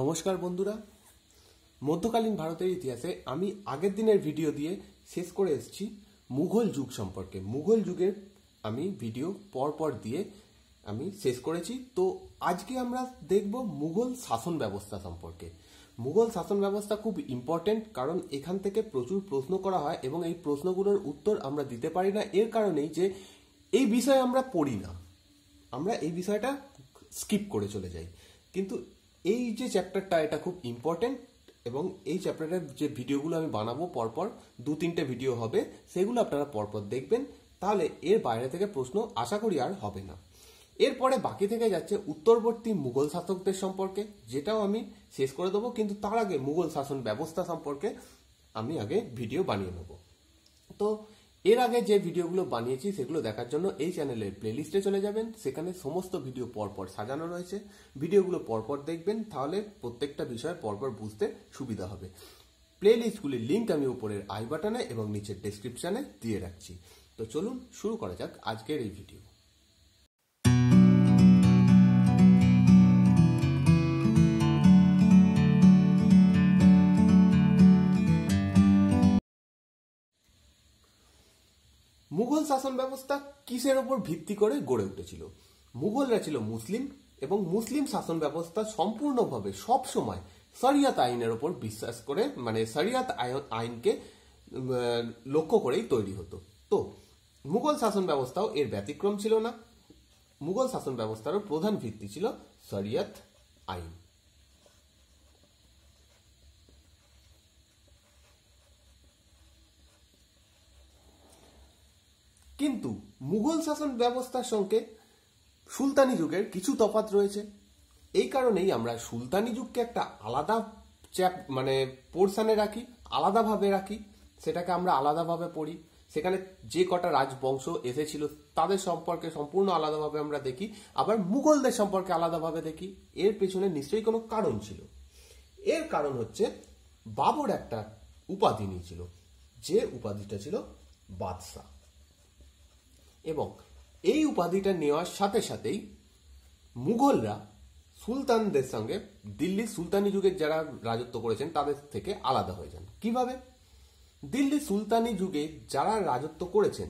নমস্কার বন্ধুরা মধ্যকালীন ভারতের ইতিহাসে আমি আগের দিনের ভিডিও দিয়ে শেষ করে এসেছি মুঘল যুগ সম্পর্কে মুঘল যুগের আমি ভিডিও পরপর দিয়ে আমি শেষ করেছি তো আজকে আমরা দেখব মুঘল শাসন ব্যবস্থা সম্পর্কে মুঘল শাসন ব্যবস্থা খুব ইম্পর্টেন্ট কারণ এখান থেকে প্রচুর প্রশ্ন করা হয় এবং এই প্রশ্নগুলোর উত্তর আমরা দিতে পারি না এর কারণেই যে এই বিষয়ে আমরা পড়ি না আমরা এই বিষয়টা স্কিপ করে চলে যাই কিন্তু এই যে চ্যাপ্টারটা এটা খুব ইম্পর্টেন্ট এবং এই চ্যাপ্টারের যে ভিডিওগুলো আমি বানাবো পরপর দু তিনটে ভিডিও হবে সেগুলো আপনারা পরপর দেখবেন তাহলে এর বাইরে থেকে প্রশ্ন আশা করি আর হবে না এরপরে বাকি থেকে যাচ্ছে উত্তরবর্তী মুঘল শাসকদের সম্পর্কে যেটাও আমি শেষ করে দেবো কিন্তু তার আগে মুঘল শাসন ব্যবস্থা সম্পর্কে আমি আগে ভিডিও বানিয়ে নেব তো এর আগে যে ভিডিওগুলো বানিয়েছি সেগুলো দেখার জন্য এই চ্যানেলের প্লেলিস্টে চলে যাবেন সেখানে সমস্ত ভিডিও পরপর সাজানো রয়েছে ভিডিওগুলো পরপর দেখবেন তাহলে প্রত্যেকটা বিষয় পরপর বুঝতে সুবিধা হবে প্লেলিস্টগুলির লিঙ্ক আমি উপরের আই বাটনে এবং নিচের ডেসক্রিপশানে দিয়ে রাখছি তো চলুন শুরু করা যাক আজকের এই ভিডিও মুঘল শাসন ব্যবস্থা কিসের ওপর ভিত্তি করে গড়ে উঠেছিল মুঘলরা ছিল মুসলিম এবং মুসলিম শাসন ব্যবস্থা সম্পূর্ণভাবে সবসময় সরিয়াত আইনের ওপর বিশ্বাস করে মানে সরিয়াত আইনকে লক্ষ্য করেই তৈরি হতো তো মুঘল শাসন ব্যবস্থাও এর ব্যতিক্রম ছিল না মুঘল শাসন ব্যবস্থারও প্রধান ভিত্তি ছিল সরিয়াত আইন কিন্তু মুঘল শাসন ব্যবস্থার সঙ্গে সুলতানি যুগের কিছু তফাত রয়েছে এই কারণেই আমরা সুলতানি যুগকে একটা আলাদা চ্যাপ মানে পোর্শানে রাখি আলাদাভাবে রাখি সেটাকে আমরা আলাদাভাবে পড়ি সেখানে যে কটা রাজবংশ এসেছিল তাদের সম্পর্কে সম্পূর্ণ আলাদাভাবে আমরা দেখি আবার মুঘলদের সম্পর্কে আলাদাভাবে দেখি এর পেছনে নিশ্চয়ই কোনো কারণ ছিল এর কারণ হচ্ছে বাবর একটা উপাধি নিয়েছিল যে উপাধিটা ছিল বাদশাহ এবং এই উপাধিটা নেওয়ার সাথে সাথেই মুঘলরা সুলতানদের সঙ্গে দিল্লির সুলতানি যুগের যারা রাজত্ব করেছেন তাদের থেকে আলাদা হয়ে যান কিভাবে দিল্লি সুলতানি যুগে যারা রাজত্ব করেছেন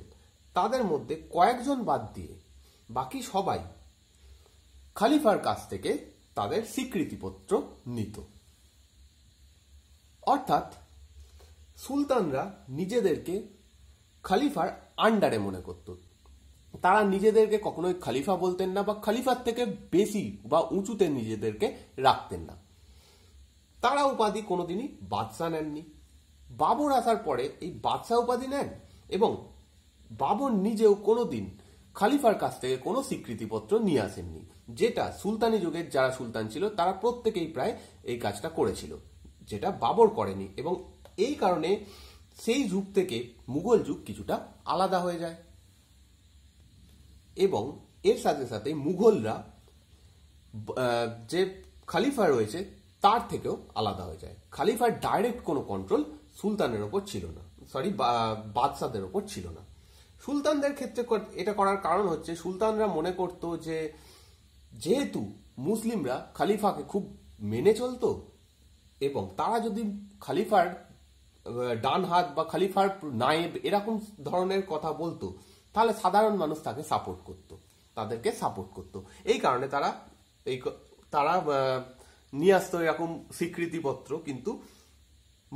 তাদের মধ্যে কয়েকজন বাদ দিয়ে বাকি সবাই খালিফার কাছ থেকে তাদের স্বীকৃতিপত্র নিত অর্থাৎ সুলতানরা নিজেদেরকে খালিফার আন্ডারে মনে করত তারা নিজেদেরকে কখনোই খালিফা বলতেন না বা খালিফার থেকে বেশি বা উঁচুতে নিজেদেরকে রাখতেন না তারা উপাধি কোনোদিনই বাদশাহ নেননি বাবর আসার পরে এই বাদশাহ উপাধি নেন এবং বাবর নিজেও কোনোদিন খালিফার কাছ থেকে কোনো স্বীকৃতিপত্র নিয়ে আসেননি যেটা সুলতানি যুগের যারা সুলতান ছিল তারা প্রত্যেকেই প্রায় এই কাজটা করেছিল যেটা বাবর করেনি এবং এই কারণে সেই যুগ থেকে মুঘল যুগ কিছুটা আলাদা হয়ে যায় এবং এর সাথে সাথে মুঘলরা যে খালিফা রয়েছে তার থেকেও আলাদা হয়ে যায় খালিফার ডাইরেক্ট কোনো কন্ট্রোল সুলতানের ওপর ছিল না সরি বাদশাদের ওপর ছিল না সুলতানদের ক্ষেত্রে এটা করার কারণ হচ্ছে সুলতানরা মনে করত যে যেহেতু মুসলিমরা খালিফাকে খুব মেনে চলতো এবং তারা যদি খালিফার ডান হাত বা খালিফার নায়েব এরকম ধরনের কথা বলতো তাহলে সাধারণ মানুষ তাকে সাপোর্ট করত তাদেরকে সাপোর্ট করত এই কারণে তারা এই তারা নিয়ে আসতো এরকম স্বীকৃতিপত্র কিন্তু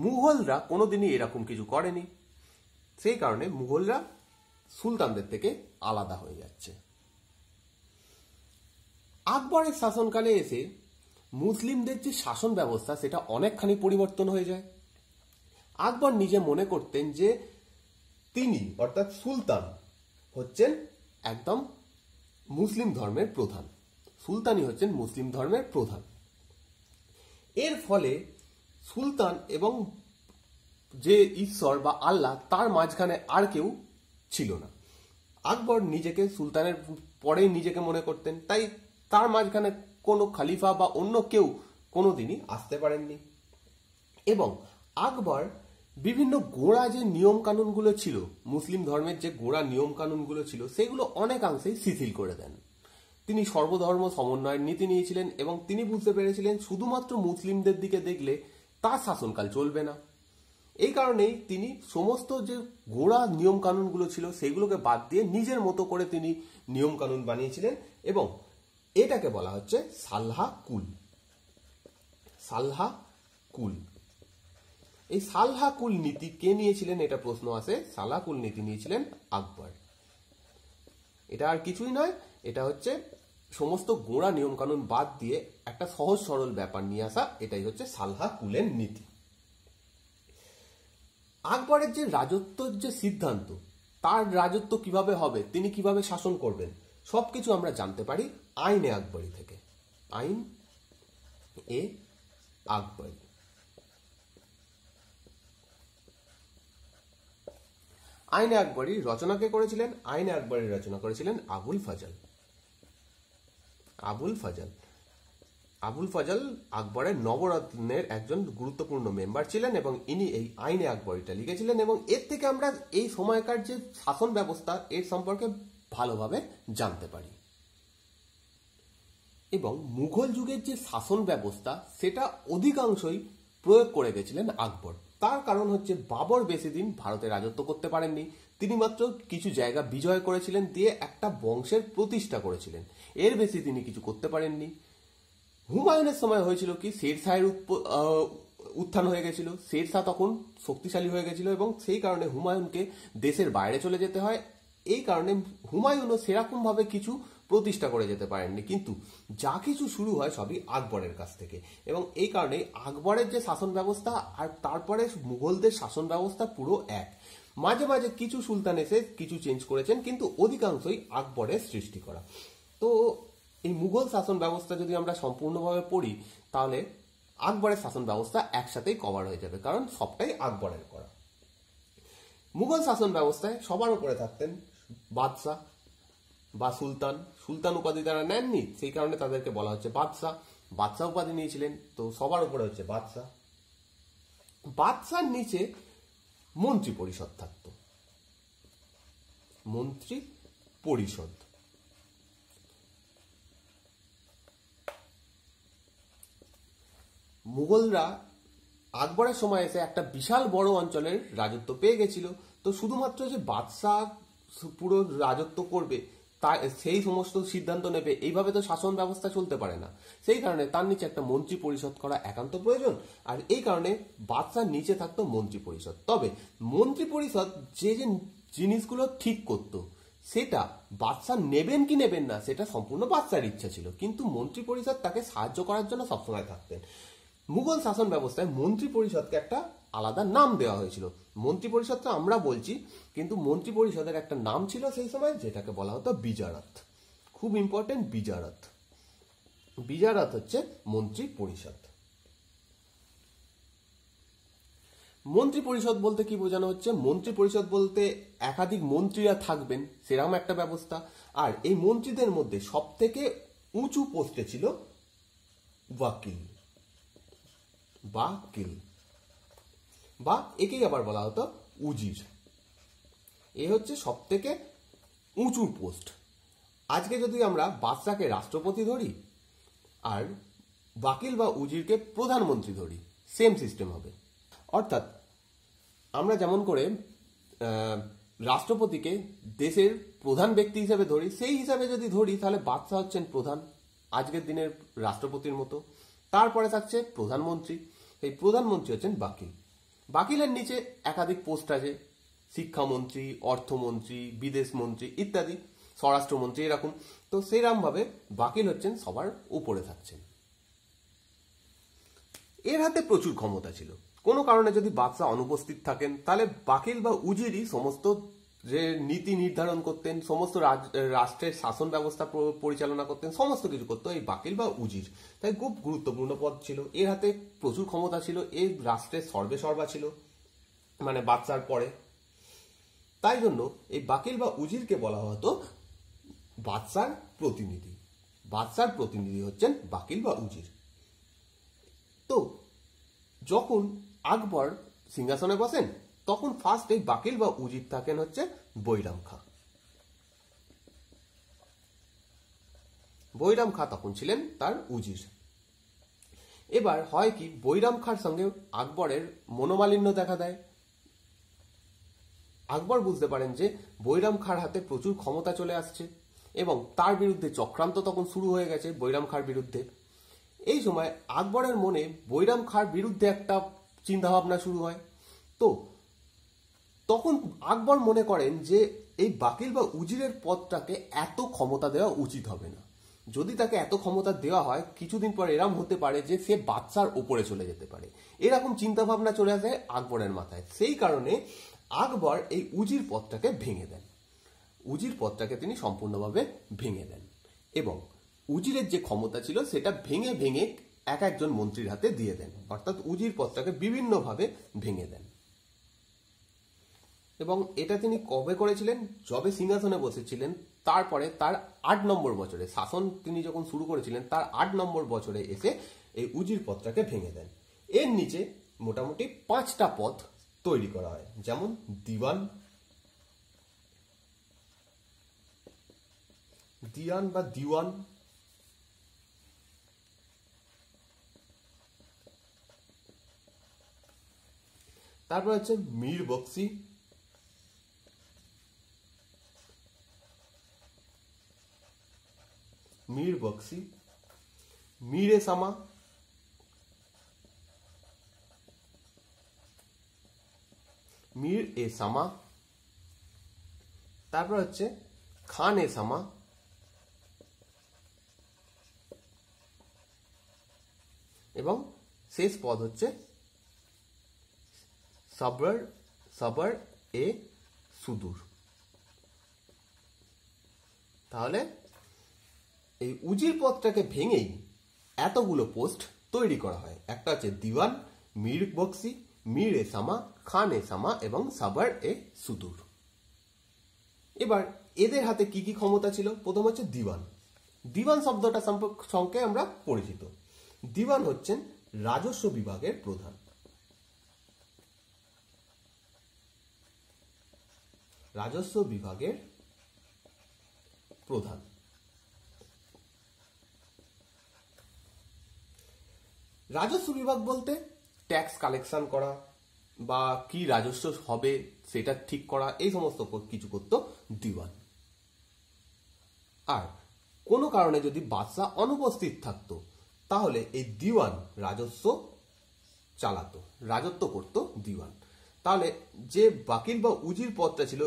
মুঘলরা কোনোদিনই এরকম কিছু করেনি সেই কারণে মুঘলরা সুলতানদের থেকে আলাদা হয়ে যাচ্ছে আকবরের শাসনকালে এসে মুসলিমদের যে শাসন ব্যবস্থা সেটা অনেকখানি পরিবর্তন হয়ে যায় আকবর নিজে মনে করতেন যে তিনি অর্থাৎ সুলতান হচ্ছেন একদম মুসলিম ধর্মের প্রধান সুলতানি হচ্ছেন মুসলিম ধর্মের প্রধান এর ফলে সুলতান এবং যে ঈশ্বর বা আল্লাহ তার মাঝখানে আর কেউ ছিল না আকবর নিজেকে সুলতানের পরেই নিজেকে মনে করতেন তাই তার মাঝখানে কোনো খালিফা বা অন্য কেউ কোনোদিনই আসতে পারেননি এবং আকবর বিভিন্ন গোড়া যে নিয়ম কানুনগুলো ছিল মুসলিম ধর্মের যে গোড়া নিয়ম কানুনগুলো ছিল সেগুলো অনেকাংশেই শিথিল করে দেন তিনি সর্বধর্ম সমন্বয়ের নীতি নিয়েছিলেন এবং তিনি বুঝতে পেরেছিলেন শুধুমাত্র মুসলিমদের দিকে দেখলে তার শাসনকাল চলবে না এই কারণেই তিনি সমস্ত যে গোড়া নিয়ম কানুনগুলো ছিল সেগুলোকে বাদ দিয়ে নিজের মতো করে তিনি নিয়ম কানুন বানিয়েছিলেন এবং এটাকে বলা হচ্ছে সালহা কুল সালহা কুল এই সালহাকুল নীতি কে নিয়েছিলেন এটা প্রশ্ন আসে সালাকুল নীতি নিয়েছিলেন আকবর এটা আর কিছুই নয় এটা হচ্ছে সমস্ত গোড়া নিয়মকানুন বাদ দিয়ে একটা সহজ সরল ব্যাপার নিয়ে আসা এটাই হচ্ছে সালহা কুলের নীতি আকবরের যে রাজত্বর যে সিদ্ধান্ত তার রাজত্ব কিভাবে হবে তিনি কিভাবে শাসন করবেন সবকিছু আমরা জানতে পারি আইনে আকবরী থেকে আইন এ আকবরী আইন আকবরী রচনাকে করেছিলেন আইন আকবরী রচনা করেছিলেন আবুল ফজল আবুল ফাজাল আবুল ফজল আকবরের নবরত্নের একজন গুরুত্বপূর্ণ মেম্বার ছিলেন এবং ইনি এই আইনে আকবরীটা লিখেছিলেন এবং এর থেকে আমরা এই সময়কার যে শাসন ব্যবস্থা এর সম্পর্কে ভালোভাবে জানতে পারি এবং মুঘল যুগের যে শাসন ব্যবস্থা সেটা অধিকাংশই প্রয়োগ করে গেছিলেন আকবর তার কারণ হচ্ছে বাবর বেশি দিন ভারতে রাজত্ব করতে পারেননি তিনি মাত্র কিছু জায়গা বিজয় করেছিলেন দিয়ে একটা বংশের প্রতিষ্ঠা করেছিলেন এর বেশি তিনি কিছু করতে পারেননি হুমায়ুনের সময় হয়েছিল কি শের শাহের উত্থান হয়ে গেছিল শের শাহ তখন শক্তিশালী হয়ে গেছিল এবং সেই কারণে হুমায়ুনকে দেশের বাইরে চলে যেতে হয় এই কারণে হুমায়ুনও সেরকমভাবে কিছু প্রতিষ্ঠা করে যেতে পারেননি কিন্তু যা কিছু শুরু হয় সবই আকবরের কাছ থেকে এবং এই কারণে আকবরের যে শাসন ব্যবস্থা আর তারপরে মুঘলদের শাসন ব্যবস্থা পুরো এক মাঝে মাঝে কিছু সুলতান এসে কিছু চেঞ্জ করেছেন কিন্তু অধিকাংশই আকবরের সৃষ্টি করা তো এই মুঘল শাসন ব্যবস্থা যদি আমরা সম্পূর্ণভাবে পড়ি তাহলে আকবরের শাসন ব্যবস্থা একসাথেই কভার হয়ে যাবে কারণ সবটাই আকবরের করা মুঘল শাসন ব্যবস্থায় সবার উপরে থাকতেন বাদশাহ বা সুলতান সুলতান উপাধি তারা নেননি সেই কারণে তাদেরকে বলা হচ্ছে বাদশাহ বাদশাহ উপাধি নিয়েছিলেন তো সবার উপরে হচ্ছে বাদশাহ বাদশার নিচে মন্ত্রী পরিষদ থাকত মন্ত্রী পরিষদ মুঘলরা আকবরের সময় এসে একটা বিশাল বড় অঞ্চলের রাজত্ব পেয়ে গেছিল তো শুধুমাত্র যে বাদশাহ পুরো রাজত্ব করবে তা সেই সমস্ত সিদ্ধান্ত নেবে এইভাবে তো শাসন ব্যবস্থা চলতে পারে না সেই কারণে তার নিচে একটা মন্ত্রী পরিষদ করা একান্ত প্রয়োজন আর এই কারণে বাদশার নিচে থাকতো মন্ত্রী পরিষদ তবে মন্ত্রী পরিষদ যে যে জিনিসগুলো ঠিক করতো সেটা বাদশা নেবেন কি নেবেন না সেটা সম্পূর্ণ বাদশার ইচ্ছা ছিল কিন্তু মন্ত্রী পরিষদ তাকে সাহায্য করার জন্য সবসময় থাকতেন মুঘল শাসন ব্যবস্থায় মন্ত্রী পরিষদকে একটা আলাদা নাম দেওয়া হয়েছিল তো আমরা বলছি কিন্তু মন্ত্রিপরিষদের একটা নাম ছিল সেই সময় যেটাকে বলা হতো বিজারাত খুব ইম্পর্টেন্ট বিজারাত বিজারাত হচ্ছে মন্ত্রী পরিষদ মন্ত্রী পরিষদ বলতে কি বোঝানো হচ্ছে মন্ত্রী পরিষদ বলতে একাধিক মন্ত্রীরা থাকবেন সেরকম একটা ব্যবস্থা আর এই মন্ত্রীদের মধ্যে সব থেকে উঁচু পোস্টে ছিল ওয়াকিল বা কিল বা একেই আবার বলা হতো উজির এ হচ্ছে সব থেকে উঁচু পোস্ট আজকে যদি আমরা বাদশাকে রাষ্ট্রপতি ধরি আর বাকিল বা উজিরকে প্রধানমন্ত্রী ধরি সেম সিস্টেম হবে অর্থাৎ আমরা যেমন করে রাষ্ট্রপতিকে দেশের প্রধান ব্যক্তি হিসাবে ধরি সেই হিসাবে যদি ধরি তাহলে বাদশাহ হচ্ছেন প্রধান আজকের দিনের রাষ্ট্রপতির মতো তারপরে থাকছে প্রধানমন্ত্রী এই প্রধানমন্ত্রী হচ্ছেন বাকিল বাকিলের নিচে একাধিক পোস্ট আছে শিক্ষামন্ত্রী অর্থমন্ত্রী বিদেশ মন্ত্রী ইত্যাদি স্বরাষ্ট্রমন্ত্রী এরকম তো সেরকমভাবে বাকিল হচ্ছেন সবার উপরে থাকছেন এর হাতে প্রচুর ক্ষমতা ছিল কোনো কারণে যদি বাদশাহ অনুপস্থিত থাকেন তাহলে বাকিল বা উজিরই সমস্ত যে নীতি নির্ধারণ করতেন সমস্ত রাষ্ট্রের শাসন ব্যবস্থা পরিচালনা করতেন সমস্ত কিছু করতো এই বাকিল বা উজির তাই খুব গুরুত্বপূর্ণ পদ ছিল এর হাতে প্রচুর ক্ষমতা ছিল এই রাষ্ট্রের সর্বেসর্বা ছিল মানে বাচ্চার পরে তাই জন্য এই বাকিল বা উজিরকে বলা হতো বাচ্চার প্রতিনিধি বাচ্চার প্রতিনিধি হচ্ছেন বাকিল বা উজির তো যখন আকবর সিংহাসনে বসেন তখন ফার্স্ট এই বাকিল বা উজির থাকেন হচ্ছে বৈরাম খা বৈরাম খা তখন ছিলেন তার উজির এবার হয় কি বৈরাম খার সঙ্গে আকবরের মনোমালিন্য দেখা দেয় আকবর বুঝতে পারেন যে বৈরাম খার হাতে প্রচুর ক্ষমতা চলে আসছে এবং তার বিরুদ্ধে চক্রান্ত তখন শুরু হয়ে গেছে বৈরাম খার বিরুদ্ধে এই সময় আকবরের মনে বৈরাম খার বিরুদ্ধে একটা চিন্তাভাবনা শুরু হয় তো তখন আকবর মনে করেন যে এই বাকিল বা উজিরের পদটাকে এত ক্ষমতা দেওয়া উচিত হবে না যদি তাকে এত ক্ষমতা দেওয়া হয় কিছুদিন পর এরম হতে পারে যে সে বাচ্চার ওপরে চলে যেতে পারে এরকম চিন্তাভাবনা চলে আসে আকবরের মাথায় সেই কারণে আকবর এই উজির পদটাকে ভেঙে দেন উজির পদটাকে তিনি সম্পূর্ণভাবে ভেঙে দেন এবং উজিরের যে ক্ষমতা ছিল সেটা ভেঙে ভেঙে এক একজন মন্ত্রীর হাতে দিয়ে দেন অর্থাৎ উজির পদটাকে বিভিন্নভাবে ভেঙে দেন এবং এটা তিনি কবে করেছিলেন যবে সিংহাসনে বসেছিলেন তারপরে তার আট নম্বর বছরে শাসন তিনি যখন শুরু করেছিলেন তার আট নম্বর বছরে এসে এই উজির পদটাকে ভেঙে দেন এর নিচে মোটামুটি পাঁচটা পথ তৈরি করা হয় যেমন দিওয়ান দিয়ান বা দিওয়ান তারপর হচ্ছে মীর বক্সি মীর বক্সি মীরে সামা মীর এ সামা তারপর হচ্ছে খান এ সামা এবং শেষ পদ হচ্ছে সাবর সাবর এ সুদূর তাহলে এই উজির পথটাকে ভেঙেই এতগুলো পোস্ট তৈরি করা হয় একটা হচ্ছে দিওয়ান মির বক্সি এ এসামা খান এসামা এবং সাবার এ সুদূর এবার এদের হাতে কি কি ক্ষমতা ছিল প্রথম হচ্ছে দিওয়ান দিওয়ান শব্দটা সঙ্গে আমরা পরিচিত দিওয়ান হচ্ছেন রাজস্ব বিভাগের প্রধান রাজস্ব বিভাগের প্রধান রাজস্ব বিভাগ বলতে ট্যাক্স কালেকশন করা বা কি রাজস্ব হবে সেটা ঠিক করা এই সমস্ত কিছু করতো দিওয়ান আর কোনো কারণে যদি বাদশাহ অনুপস্থিত থাকতো তাহলে এই দিওয়ান রাজস্ব চালাতো রাজত্ব করত দিওয়ান তাহলে যে বাকির বা উজির পদটা ছিল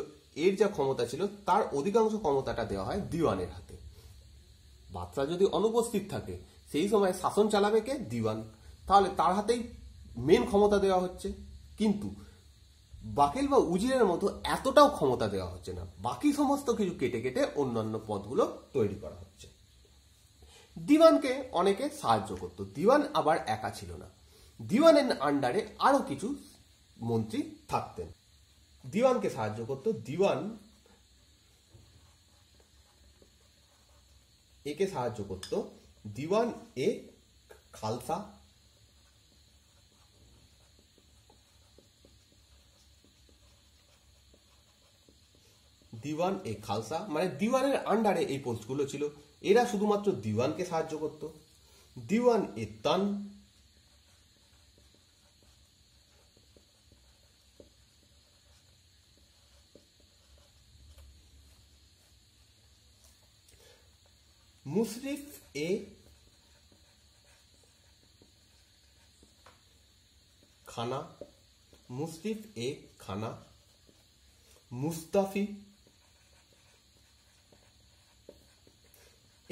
এর যা ক্ষমতা ছিল তার অধিকাংশ ক্ষমতাটা দেওয়া হয় দিওয়ানের হাতে বাচ্চা যদি অনুপস্থিত থাকে সেই সময় শাসন চালাবে কে দিওয়ান তাহলে তার হাতেই মেন ক্ষমতা দেওয়া হচ্ছে কিন্তু বাকিল বা উজিরের মতো এতটাও ক্ষমতা দেওয়া হচ্ছে না বাকি সমস্ত কিছু কেটে কেটে অন্যান্য পদগুলো তৈরি করা হচ্ছে দিওয়ানকে অনেকে সাহায্য করত দিওয়ান আবার একা ছিল না দিওয়ানের আন্ডারে আরও কিছু মন্ত্রী থাকতেন দিওয়ানকে সাহায্য করত দিওয়ান একে সাহায্য করত দিওয়ান এ খালসা দিওয়ান এ খালসা মানে দিওয়ানের আন্ডারে এই পোস্টগুলো ছিল এরা শুধুমাত্র দিওয়ানকে সাহায্য করত দিওয়ান এ তান মুশরিফ এ খানা মুসরিফ এ খানা মুস্তাফি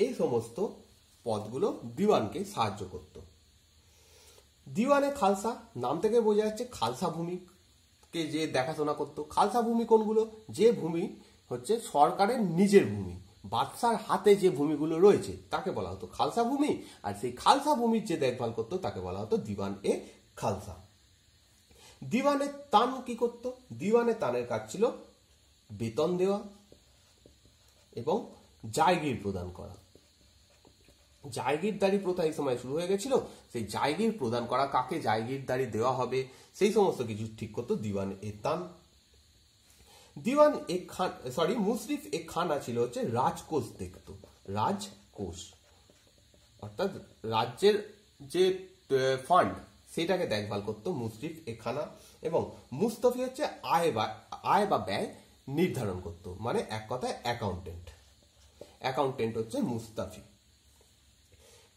এই সমস্ত পদগুলো দিওয়ানকে সাহায্য করত দিওয়ানে খালসা নাম থেকে বোঝা যাচ্ছে খালসা ভূমিকে যে দেখাশোনা করত খালসা ভূমি কোনগুলো যে ভূমি হচ্ছে সরকারের নিজের ভূমি বাদশার হাতে যে ভূমিগুলো রয়েছে তাকে বলা হতো খালসা ভূমি আর সেই খালসা ভূমির যে দেখভাল করতো তাকে বলা হতো দিওয়ান এ খালসা দিওয়ানে তান কি করত দিওয়ানে তানের কাজ ছিল বেতন দেওয়া এবং জায়গির প্রদান করা জায়গিরদারি প্রথা এই সময় শুরু হয়ে গেছিল সেই জায়গির প্রদান করা কাকে জায়গিরদারি দেওয়া হবে সেই সমস্ত কিছু ঠিক করতো দিওয়ান এ তান দিওয়ান এ খান সরি মুশরিফ এ খানা ছিল হচ্ছে রাজকোষ দেখত রাজকোষ অর্থাৎ রাজ্যের যে ফান্ড সেটাকে দেখভাল করত মুশরিফ এখানা এবং মুস্তফি হচ্ছে আয় বা আয় বা ব্যয় নির্ধারণ করত মানে এক কথায় অ্যাকাউন্টেন্ট অ্যাকাউন্টেন্ট হচ্ছে মুস্তাফি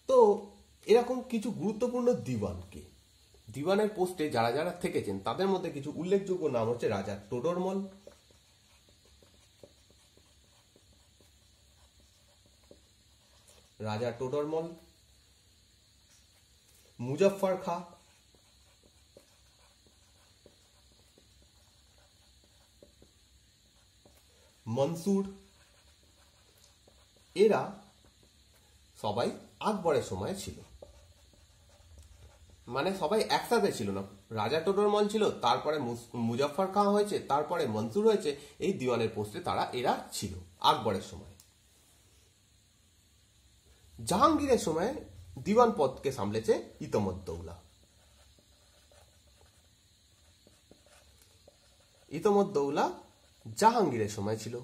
তো এরকম কিছু গুরুত্বপূর্ণ দিওয়ানকে দিওয়ানের পোস্টে যারা যারা থেকেছেন তাদের মধ্যে কিছু উল্লেখযোগ্য নাম হচ্ছে রাজা টোডরমল রাজা টোডরমল মুজফর খা মনসুর এরা সবাই আকবরের সময় ছিল মানে সবাই একসাথে ছিল না রাজা টোটোর মন ছিল তারপরে মুজাফর খাঁ হয়েছে তারপরে মনসুর হয়েছে এই দিওয়ানের পোস্টে তারা এরা ছিল আকবরের সময় জাহাঙ্গীরের সময় দিওয়ান পদকে সামলেছে ইতমদ্দৌলা ইতমদ্দৌলা জাহাঙ্গীরের সময় ছিল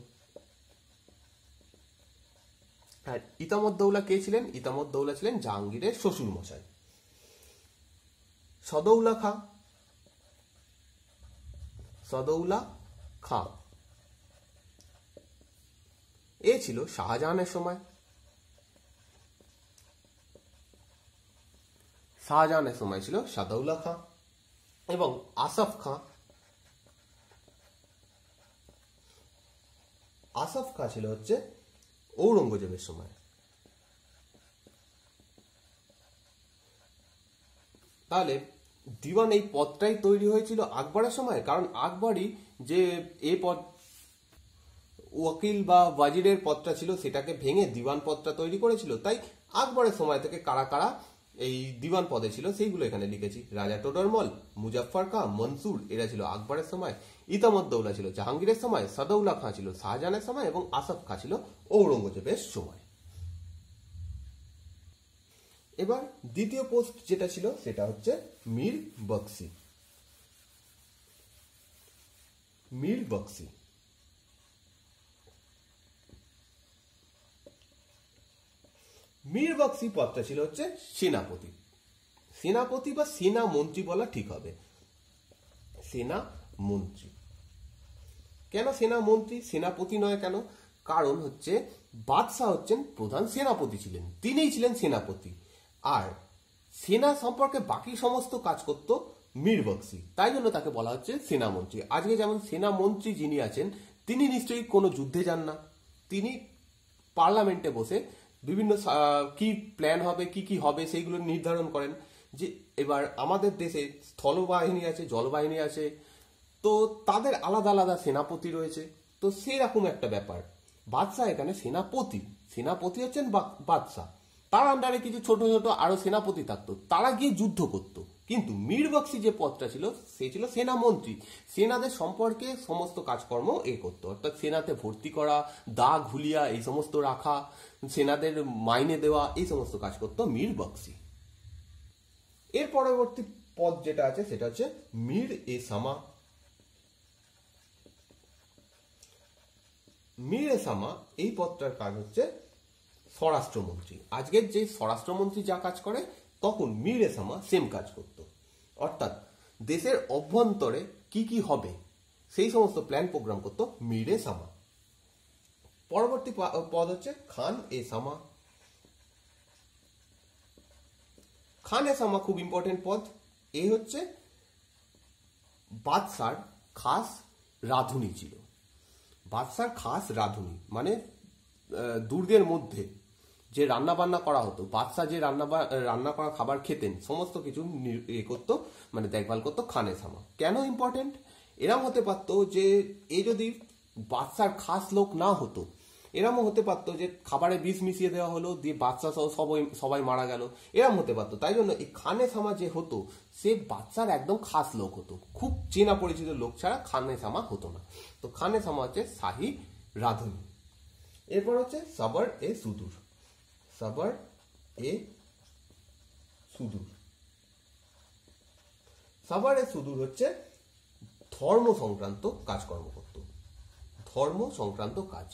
আর ইতামদ্দৌলা কে ছিলেন ইতামদ্দৌলা ছিলেন জাহাঙ্গীরের শ্বশুর মশাই সদৌলা খা সদৌলা খা এ ছিল শাহজাহানের সময় শাহজাহানের সময় ছিল সাদৌলা খাঁ এবং আসফ খাঁ আসফ খা ছিল হচ্ছে ঔরঙ্গজেবের সময় তাহলে দিওয়ান এই পদটাই তৈরি হয়েছিল আকবরের সময় কারণ আকবরই যে এ পদ ওয়াকিল বা ওয়াজিরের পদটা ছিল সেটাকে ভেঙে দিওয়ান পদটা তৈরি করেছিল তাই আকবরের সময় থেকে কারা কারা এই দিওয়ান পদে ছিল সেইগুলো এখানে লিখেছি রাজা টোডরমল মুজাফর খাঁ মনসুর এরা ছিল আকবরের সময় ইতামদ্দৌলা ছিল জাহাঙ্গীরের সময় সাদৌলা খাঁ ছিল শাহজাহানের সময় এবং আসফ খাঁ ছিল ঔরঙ্গজেবের সময় এবার দ্বিতীয় পোস্ট যেটা ছিল সেটা হচ্ছে মীর বক্সি মীর বক্সি মীরবক্সি পদটা ছিল হচ্ছে সেনাপতি সেনাপতি বা সেনা মন্ত্রী বলা ঠিক হবে সেনা মন্ত্রী কেন সেনা মন্ত্রী সেনাপতি নয় কেন কারণ হচ্ছে বাদশাহ হচ্ছেন প্রধান সেনাপতি ছিলেন তিনিই ছিলেন সেনাপতি আর সেনা সম্পর্কে বাকি সমস্ত কাজ করত মীরবক্সি তাই জন্য তাকে বলা হচ্ছে সেনামন্ত্রী আজকে যেমন সেনামন্ত্রী যিনি আছেন তিনি নিশ্চয়ই কোনো যুদ্ধে যান না তিনি পার্লামেন্টে বসে বিভিন্ন কি প্ল্যান হবে কি কি হবে সেইগুলো নির্ধারণ করেন যে এবার আমাদের দেশে স্থলবাহিনী আছে জলবাহিনী আছে তো তাদের আলাদা আলাদা সেনাপতি রয়েছে তো সেরকম একটা ব্যাপার বাদশাহ এখানে সেনাপতি সেনাপতি হচ্ছেন বাদশাহ তার আন্ডারে কিছু ছোট ছোট আরো সেনাপতি থাকতো তারা গিয়ে যুদ্ধ করতো কিন্তু মীর বক্সি যে পদটা ছিল সে ছিল সেনামন্ত্রী সেনাদের সম্পর্কে সমস্ত কাজকর্ম এ করতো অর্থাৎ সেনাতে ভর্তি করা দা ঘুলিয়া এই সমস্ত রাখা সেনাদের মাইনে দেওয়া এই সমস্ত কাজ করতো বক্সি এর পরবর্তী পদ যেটা আছে সেটা হচ্ছে মীর এ সামা মীর এ সামা এই পদটার কাজ হচ্ছে স্বরাষ্ট্রমন্ত্রী আজকের যে স্বরাষ্ট্রমন্ত্রী যা কাজ করে তখন মিরেসামা সেম কাজ করত অর্থাৎ দেশের অভ্যন্তরে কি কি হবে সেই সমস্ত প্ল্যান প্রোগ্রাম করত মিরেসামা পরবর্তী পদ হচ্ছে খান এ সামা খান এ সামা খুব ইম্পর্টেন্ট পদ এ হচ্ছে বাদশার খাস রাধুনি ছিল বাদশার খাস রাধুনি মানে দুর্গের মধ্যে যে রান্না বান্না করা হতো বাদশাহ যে রান্না রান্না করা খাবার খেতেন সমস্ত কিছু ইয়ে করতো মানে দেখভাল করতো খানে সামা কেন ইম্পর্টেন্ট এরম হতে পারত যে এ যদি বাদশার খাস লোক না হতো এরমও হতে পারত যে খাবারে বিষ মিশিয়ে দেওয়া হলো দিয়ে বাচ্চা সহ সবাই সবাই মারা গেল এরম হতে পারতো তাই জন্য এই খানে সামা যে হতো সে বাচ্চার একদম খাস লোক হতো খুব চেনা পরিচিত লোক ছাড়া খানে সামা হতো না তো খানে সামা হচ্ছে শাহী রাধুনি এরপর হচ্ছে সবার এ সুদূর সাবার এ সুদূর সাবার এ সুদূর হচ্ছে ধর্ম সংক্রান্ত কাজকর্ম করত ধর্ম সংক্রান্ত কাজ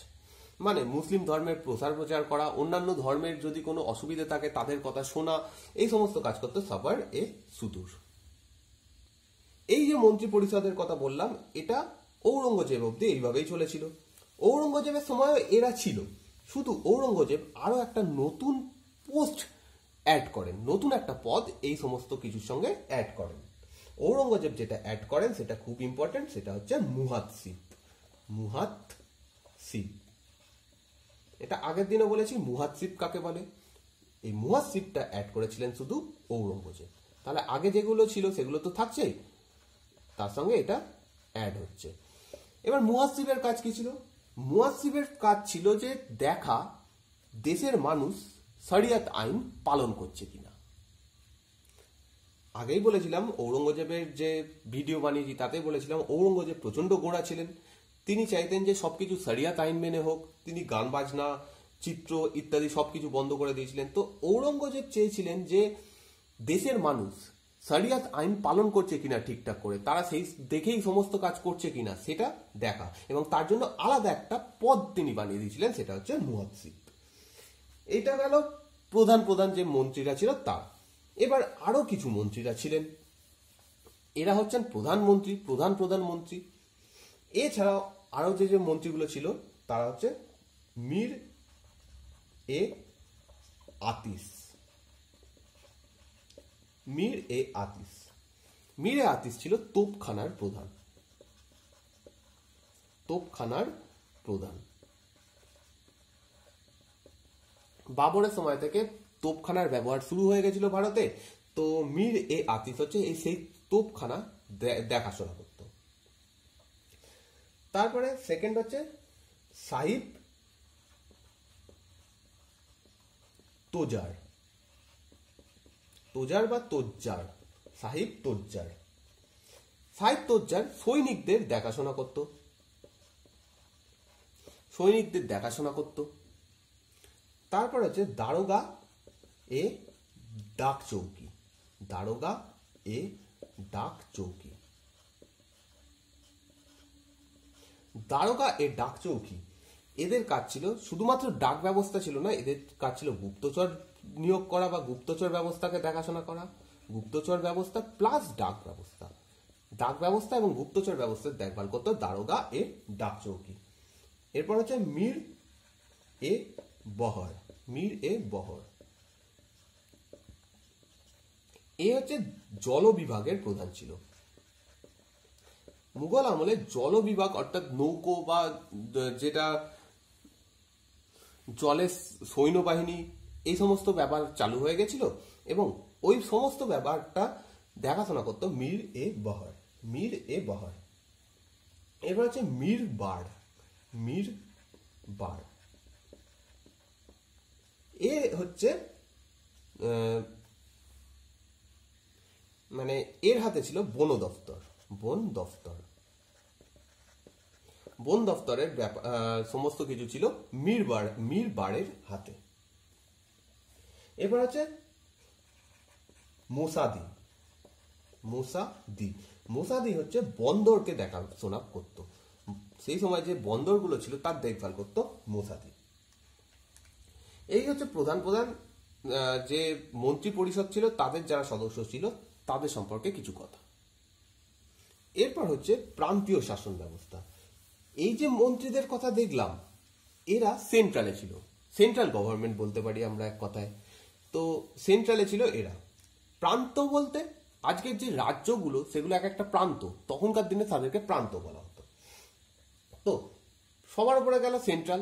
মানে মুসলিম ধর্মের প্রচার প্রচার করা অন্যান্য ধর্মের যদি কোনো অসুবিধে থাকে তাদের কথা শোনা এই সমস্ত কাজ করতে সাবার এ সুদূর এই যে মন্ত্রী পরিষদের কথা বললাম এটা ঔরঙ্গজেব অব্দি এইভাবেই চলেছিল ঔরঙ্গজেবের সময়ও এরা ছিল শুধু ঔরঙ্গজেব আরও একটা নতুন পোস্ট অ্যাড করেন নতুন একটা পদ এই সমস্ত কিছুর সঙ্গে অ্যাড করেন ঔরঙ্গজেব যেটা অ্যাড করেন সেটা খুব ইম্পর্টেন্ট সেটা হচ্ছে মুহাত মুহাতসিব এটা আগের দিনও বলেছি মুহাতসিব কাকে বলে এই মুহাতসিবটা অ্যাড করেছিলেন শুধু ঔরঙ্গজেব তাহলে আগে যেগুলো ছিল সেগুলো তো থাকছেই তার সঙ্গে এটা অ্যাড হচ্ছে এবার মুহাসিবের কাজ কি ছিল মুয়াসিবের কাজ ছিল যে দেখা দেশের মানুষ সরিয়াত আইন পালন করছে কিনা আগেই বলেছিলাম ঔরঙ্গজেবের যে ভিডিও বানিয়েছি তাতে বলেছিলাম ঔরঙ্গজেব প্রচণ্ড গোড়া ছিলেন তিনি চাইতেন যে সব কিছু সরিয়াত আইন মেনে হোক তিনি গান বাজনা চিত্র ইত্যাদি সব কিছু বন্ধ করে দিয়েছিলেন তো ঔরঙ্গজেব চেয়েছিলেন যে দেশের মানুষ সারিয়াত আইন পালন করছে কিনা ঠিকঠাক করে তারা সেই দেখেই সমস্ত কাজ করছে কিনা সেটা দেখা এবং তার জন্য আলাদা একটা পদ তিনি বানিয়ে দিয়েছিলেন সেটা হচ্ছে মুহাদ্সিব এটা গেল প্রধান প্রধান যে মন্ত্রীরা ছিল তার এবার আরও কিছু মন্ত্রীরা ছিলেন এরা হচ্ছেন প্রধানমন্ত্রী প্রধান প্রধানমন্ত্রী এছাড়াও আরও যে যে মন্ত্রীগুলো ছিল তারা হচ্ছে মীর এ আতিস মীর এ আতিস মীর এ আতিস ছিল তোপখানার প্রধান তোপখানার প্রধান বাবরের সময় থেকে তোপখানার ব্যবহার শুরু হয়ে গেছিল ভারতে তো মীর এ আতিস হচ্ছে এই সেই তোপখানা দেখাশোনা করত তারপরে সেকেন্ড হচ্ছে সাহিব তোজার তোজার বা তোজ্জার সাহিব তোজ্জার সাহিব তোজ্জার সৈনিকদের দেখাশোনা করত সৈনিকদের দেখাশোনা করত তারপর হচ্ছে দারোগা এ ডাক চৌকি দারোগা এ ডাক চৌকি দারোগা এ ডাক চৌকি এদের কাজ ছিল শুধুমাত্র ডাক ব্যবস্থা ছিল না এদের কাজ ছিল গুপ্তচর নিয়োগ করা বা গুপ্তচর ব্যবস্থাকে দেখাশোনা করা গুপ্তচর ব্যবস্থা প্লাস ডাক ব্যবস্থা ডাক ব্যবস্থা এবং গুপ্তচর ব্যবস্থার দেখভাল করতো দারোগা এ ডাক চৌকি এরপর হচ্ছে মীর এ বহর মীর এ বহর এ হচ্ছে জল বিভাগের প্রধান ছিল মুঘল আমলে জল বিভাগ অর্থাৎ নৌকো বা যেটা জলে সৈন্যবাহিনী এই সমস্ত ব্যাপার চালু হয়ে গেছিল এবং ওই সমস্ত ব্যাপারটা দেখাশোনা করতো মীর এ বহর মীর এ বহর এবার হচ্ছে মীর বার মীর বার এ হচ্ছে মানে এর হাতে ছিল বন দফতর বন দফতর বন দফতরের সমস্ত কিছু ছিল মীর বারের হাতে এরপর হচ্ছে মোসাদি মোসাদি মোসাদি হচ্ছে বন্দরকে দেখাশোনা করত সেই সময় যে বন্দরগুলো ছিল তার দেখভাল করত মোসাদি এই হচ্ছে প্রধান প্রধান যে মন্ত্রী পরিষদ ছিল তাদের যারা সদস্য ছিল তাদের সম্পর্কে কিছু কথা এরপর হচ্ছে প্রান্তীয় শাসন ব্যবস্থা এই যে মন্ত্রীদের কথা দেখলাম এরা সেন্ট্রালে ছিল সেন্ট্রাল গভর্নমেন্ট বলতে পারি আমরা এক কথায় তো সেন্ট্রালে ছিল এরা প্রান্ত বলতে আজকের যে রাজ্যগুলো সেগুলো এক একটা প্রান্ত তখনকার দিনে তাদেরকে প্রান্ত বলা হতো তো সবার উপরে গেল সেন্ট্রাল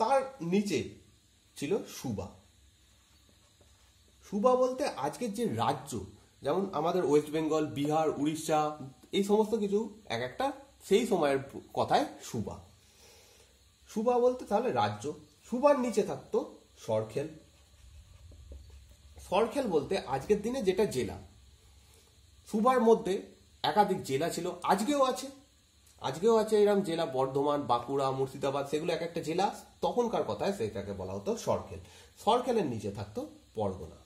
তার নিচে ছিল সুবা সুবা বলতে আজকের যে রাজ্য যেমন আমাদের ওয়েস্ট বেঙ্গল বিহার উড়িষ্যা এই সমস্ত কিছু এক একটা সেই সময়ের কথায় সুবা সুবা বলতে তাহলে রাজ্য সুবার নিচে থাকতো সরখেল ফরখেল বলতে আজকের দিনে যেটা জেলা সুবার মধ্যে একাধিক জেলা ছিল আজকেও আছে আজকেও আছে এরম জেলা বর্ধমান বাঁকুড়া মুর্শিদাবাদ সেগুলো এক একটা জেলা তখনকার কথায় সেটাকে বলা হতো সরখেল সরখেলের নিচে থাকতো পরগনা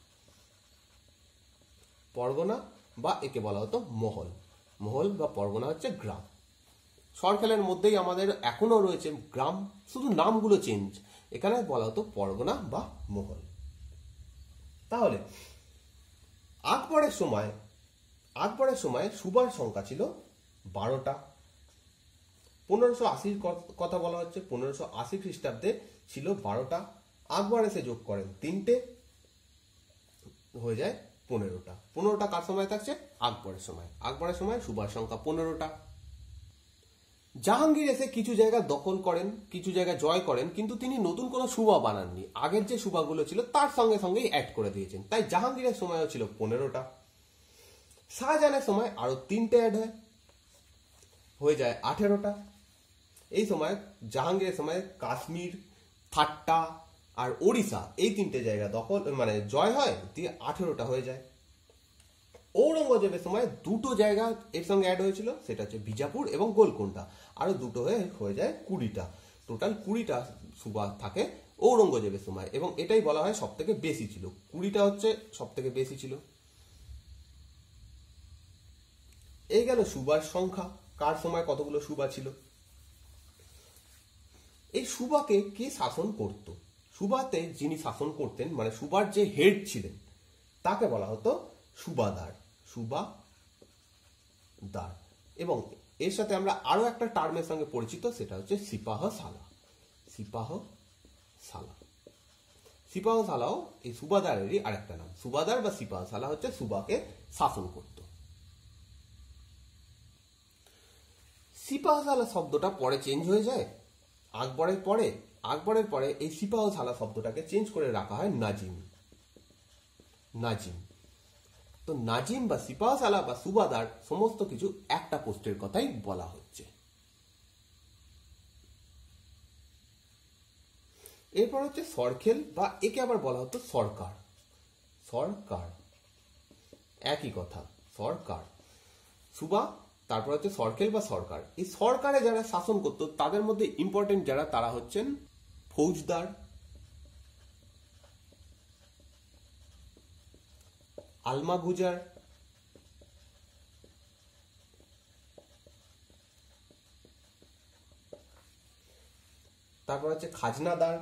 পরগনা বা একে বলা হতো মহল মহল বা পরগনা হচ্ছে গ্রাম সরখেলের মধ্যেই আমাদের এখনও রয়েছে গ্রাম শুধু নামগুলো চেঞ্জ এখানে বলা হতো পরগনা বা মহল তাহলে আকবরের সময় আকবরের সময় সুবার সংখ্যা ছিল বারোটা পনেরোশো আশির কথা বলা হচ্ছে পনেরোশো আশি খ্রিস্টাব্দে ছিল বারোটা আকবর এসে যোগ করেন তিনটে হয়ে যায় পনেরোটা পনেরোটা কার সময় থাকছে আকবরের সময় আকবরের সময় সুবার সংখ্যা পনেরোটা জাহাঙ্গীর এসে কিছু জায়গা দখল করেন কিছু জায়গা জয় করেন কিন্তু তিনি নতুন কোনো সুবা বানাননি আগের যে সুবাগুলো ছিল তার সঙ্গে সঙ্গেই অ্যাড করে দিয়েছেন তাই জাহাঙ্গীরের সময়ও ছিল পনেরোটা শাহজাহানের সময় আরও তিনটে অ্যাড হয় হয়ে যায় আঠেরোটা এই সময় জাহাঙ্গীরের সময় কাশ্মীর থাট্টা আর ওড়িশা এই তিনটে জায়গা দখল মানে জয় হয় দিয়ে আঠেরোটা হয়ে যায় ঔরঙ্গজেবের সময় দুটো জায়গা এর সঙ্গে অ্যাড হয়েছিল সেটা হচ্ছে বিজাপুর এবং গোলকোন্ডা আরও দুটো হয়ে হয়ে যায় কুড়িটা টোটাল কুড়িটা সুবা থাকে ঔরঙ্গজেবের সময় এবং এটাই বলা হয় সব থেকে বেশি ছিল কুড়িটা হচ্ছে সব থেকে বেশি ছিল এই গেল সুবার সংখ্যা কার সময় কতগুলো সুবা ছিল এই সুবাকে কে শাসন করত সুবাতে যিনি শাসন করতেন মানে সুবার যে হেড ছিলেন তাকে বলা হতো সুবাদার সুবা দার এবং এর সাথে আমরা আরও একটা টার্মের সঙ্গে পরিচিত সেটা হচ্ছে সিপাহ সালা সিপাহ সালা সিপাহ সালাও এই সুবাদারেরই আরেকটা নাম সুবাদার বা সিপাহ সালা হচ্ছে সুবাকে শাসন করত সিপাহ সালা শব্দটা পরে চেঞ্জ হয়ে যায় আকবরের পরে আকবরের পরে এই সিপাহ সালা শব্দটাকে চেঞ্জ করে রাখা হয় নাজিম নাজিম তো নাজিম বা সিপাহসালা বা সুবাদার সমস্ত কিছু একটা পোস্টের কথাই বলা হচ্ছে এরপর হচ্ছে সরখেল বা একে আবার বলা হতো সরকার সরকার একই কথা সরকার সুবা তারপর হচ্ছে সরকেল বা সরকার এই সরকারে যারা শাসন করত তাদের মধ্যে ইম্পর্টেন্ট যারা তারা হচ্ছেন ফৌজদার আলমা গুজার তারপর হচ্ছে খাজনাদার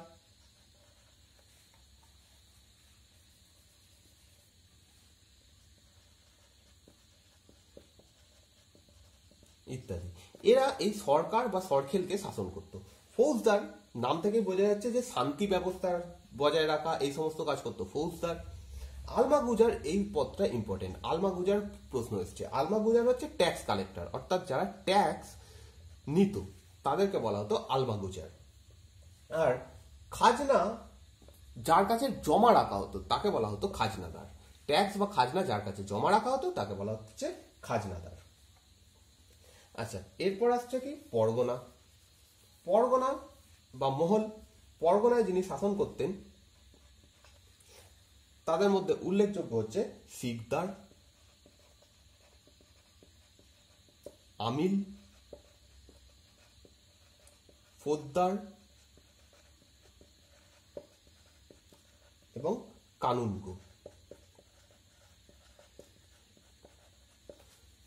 ইত্যাদি এরা এই সরকার বা সরখেলকে শাসন করত ফৌজদার নাম থেকে বোঝা যাচ্ছে যে শান্তি ব্যবস্থার বজায় রাখা এই সমস্ত কাজ করতো ফৌজদার গুজার এই পদটা ইম্পর্টেন্ট আলমা গুজার প্রশ্ন এসছে গুজার হচ্ছে ট্যাক্স কালেক্টর অর্থাৎ যারা ট্যাক্স নিত তাদেরকে বলা হতো আলমাগুজার আর খাজনা যার কাছে জমা রাখা হতো তাকে বলা হতো খাজনাদার ট্যাক্স বা খাজনা যার কাছে জমা রাখা হতো তাকে বলা হচ্ছে খাজনাদার আচ্ছা এরপর আসছে কি পরগনা পরগনা বা মহল পরগনায় যিনি শাসন করতেন তাদের মধ্যে উল্লেখযোগ্য হচ্ছে সিকদার আমিল ফোদ্দার এবং কানুনগো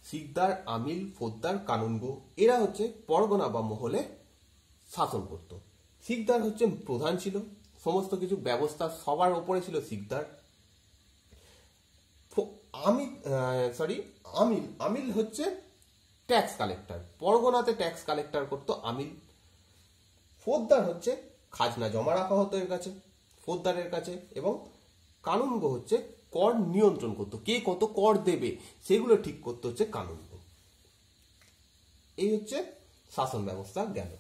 সিকদার আমিল ফোদ্দার কানুনগো এরা হচ্ছে পরগনা বা মহলে শাসন করত সিকদার হচ্ছে প্রধান ছিল সমস্ত কিছু ব্যবস্থা সবার ওপরে ছিল সিকদার আমি সরি আমিল আমিল হচ্ছে ট্যাক্স কালেক্টর পরগনাতে ট্যাক্স কালেক্টর করতো আমিল ফোদ্দার হচ্ছে খাজনা জমা রাখা হতো এর কাছে ফোদ্দারের কাছে এবং কানুনগো হচ্ছে কর নিয়ন্ত্রণ করতো কে কত কর দেবে সেগুলো ঠিক করতে হচ্ছে কানুনগো এই হচ্ছে শাসন ব্যবস্থা গেল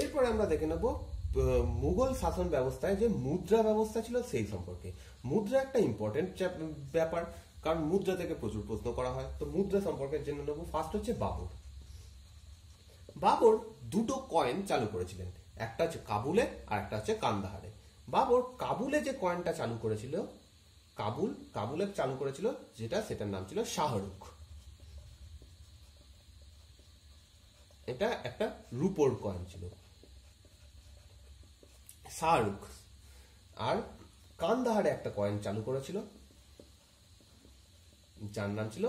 এরপরে আমরা দেখে নেব মুঘল শাসন ব্যবস্থায় যে মুদ্রা ব্যবস্থা ছিল সেই সম্পর্কে মুদ্রা একটা ইম্পর্টেন্ট ব্যাপার কারণ মুদ্রা থেকে প্রচুর প্রশ্ন করা হয় তো মুদ্রা সম্পর্কে জেনে নেব ফার্স্ট হচ্ছে বাবর বাবর দুটো কয়েন চালু করেছিলেন একটা হচ্ছে কাবুলে আর একটা হচ্ছে কান্দাহারে বাবর কাবুলে যে কয়েনটা চালু করেছিল কাবুল কাবুলে চালু করেছিল যেটা সেটার নাম ছিল শাহরুখ এটা একটা রুপোর কয়েন ছিল শাহরুখ আর কান্দাহারে একটা কয়েন চালু করেছিল যার নাম ছিল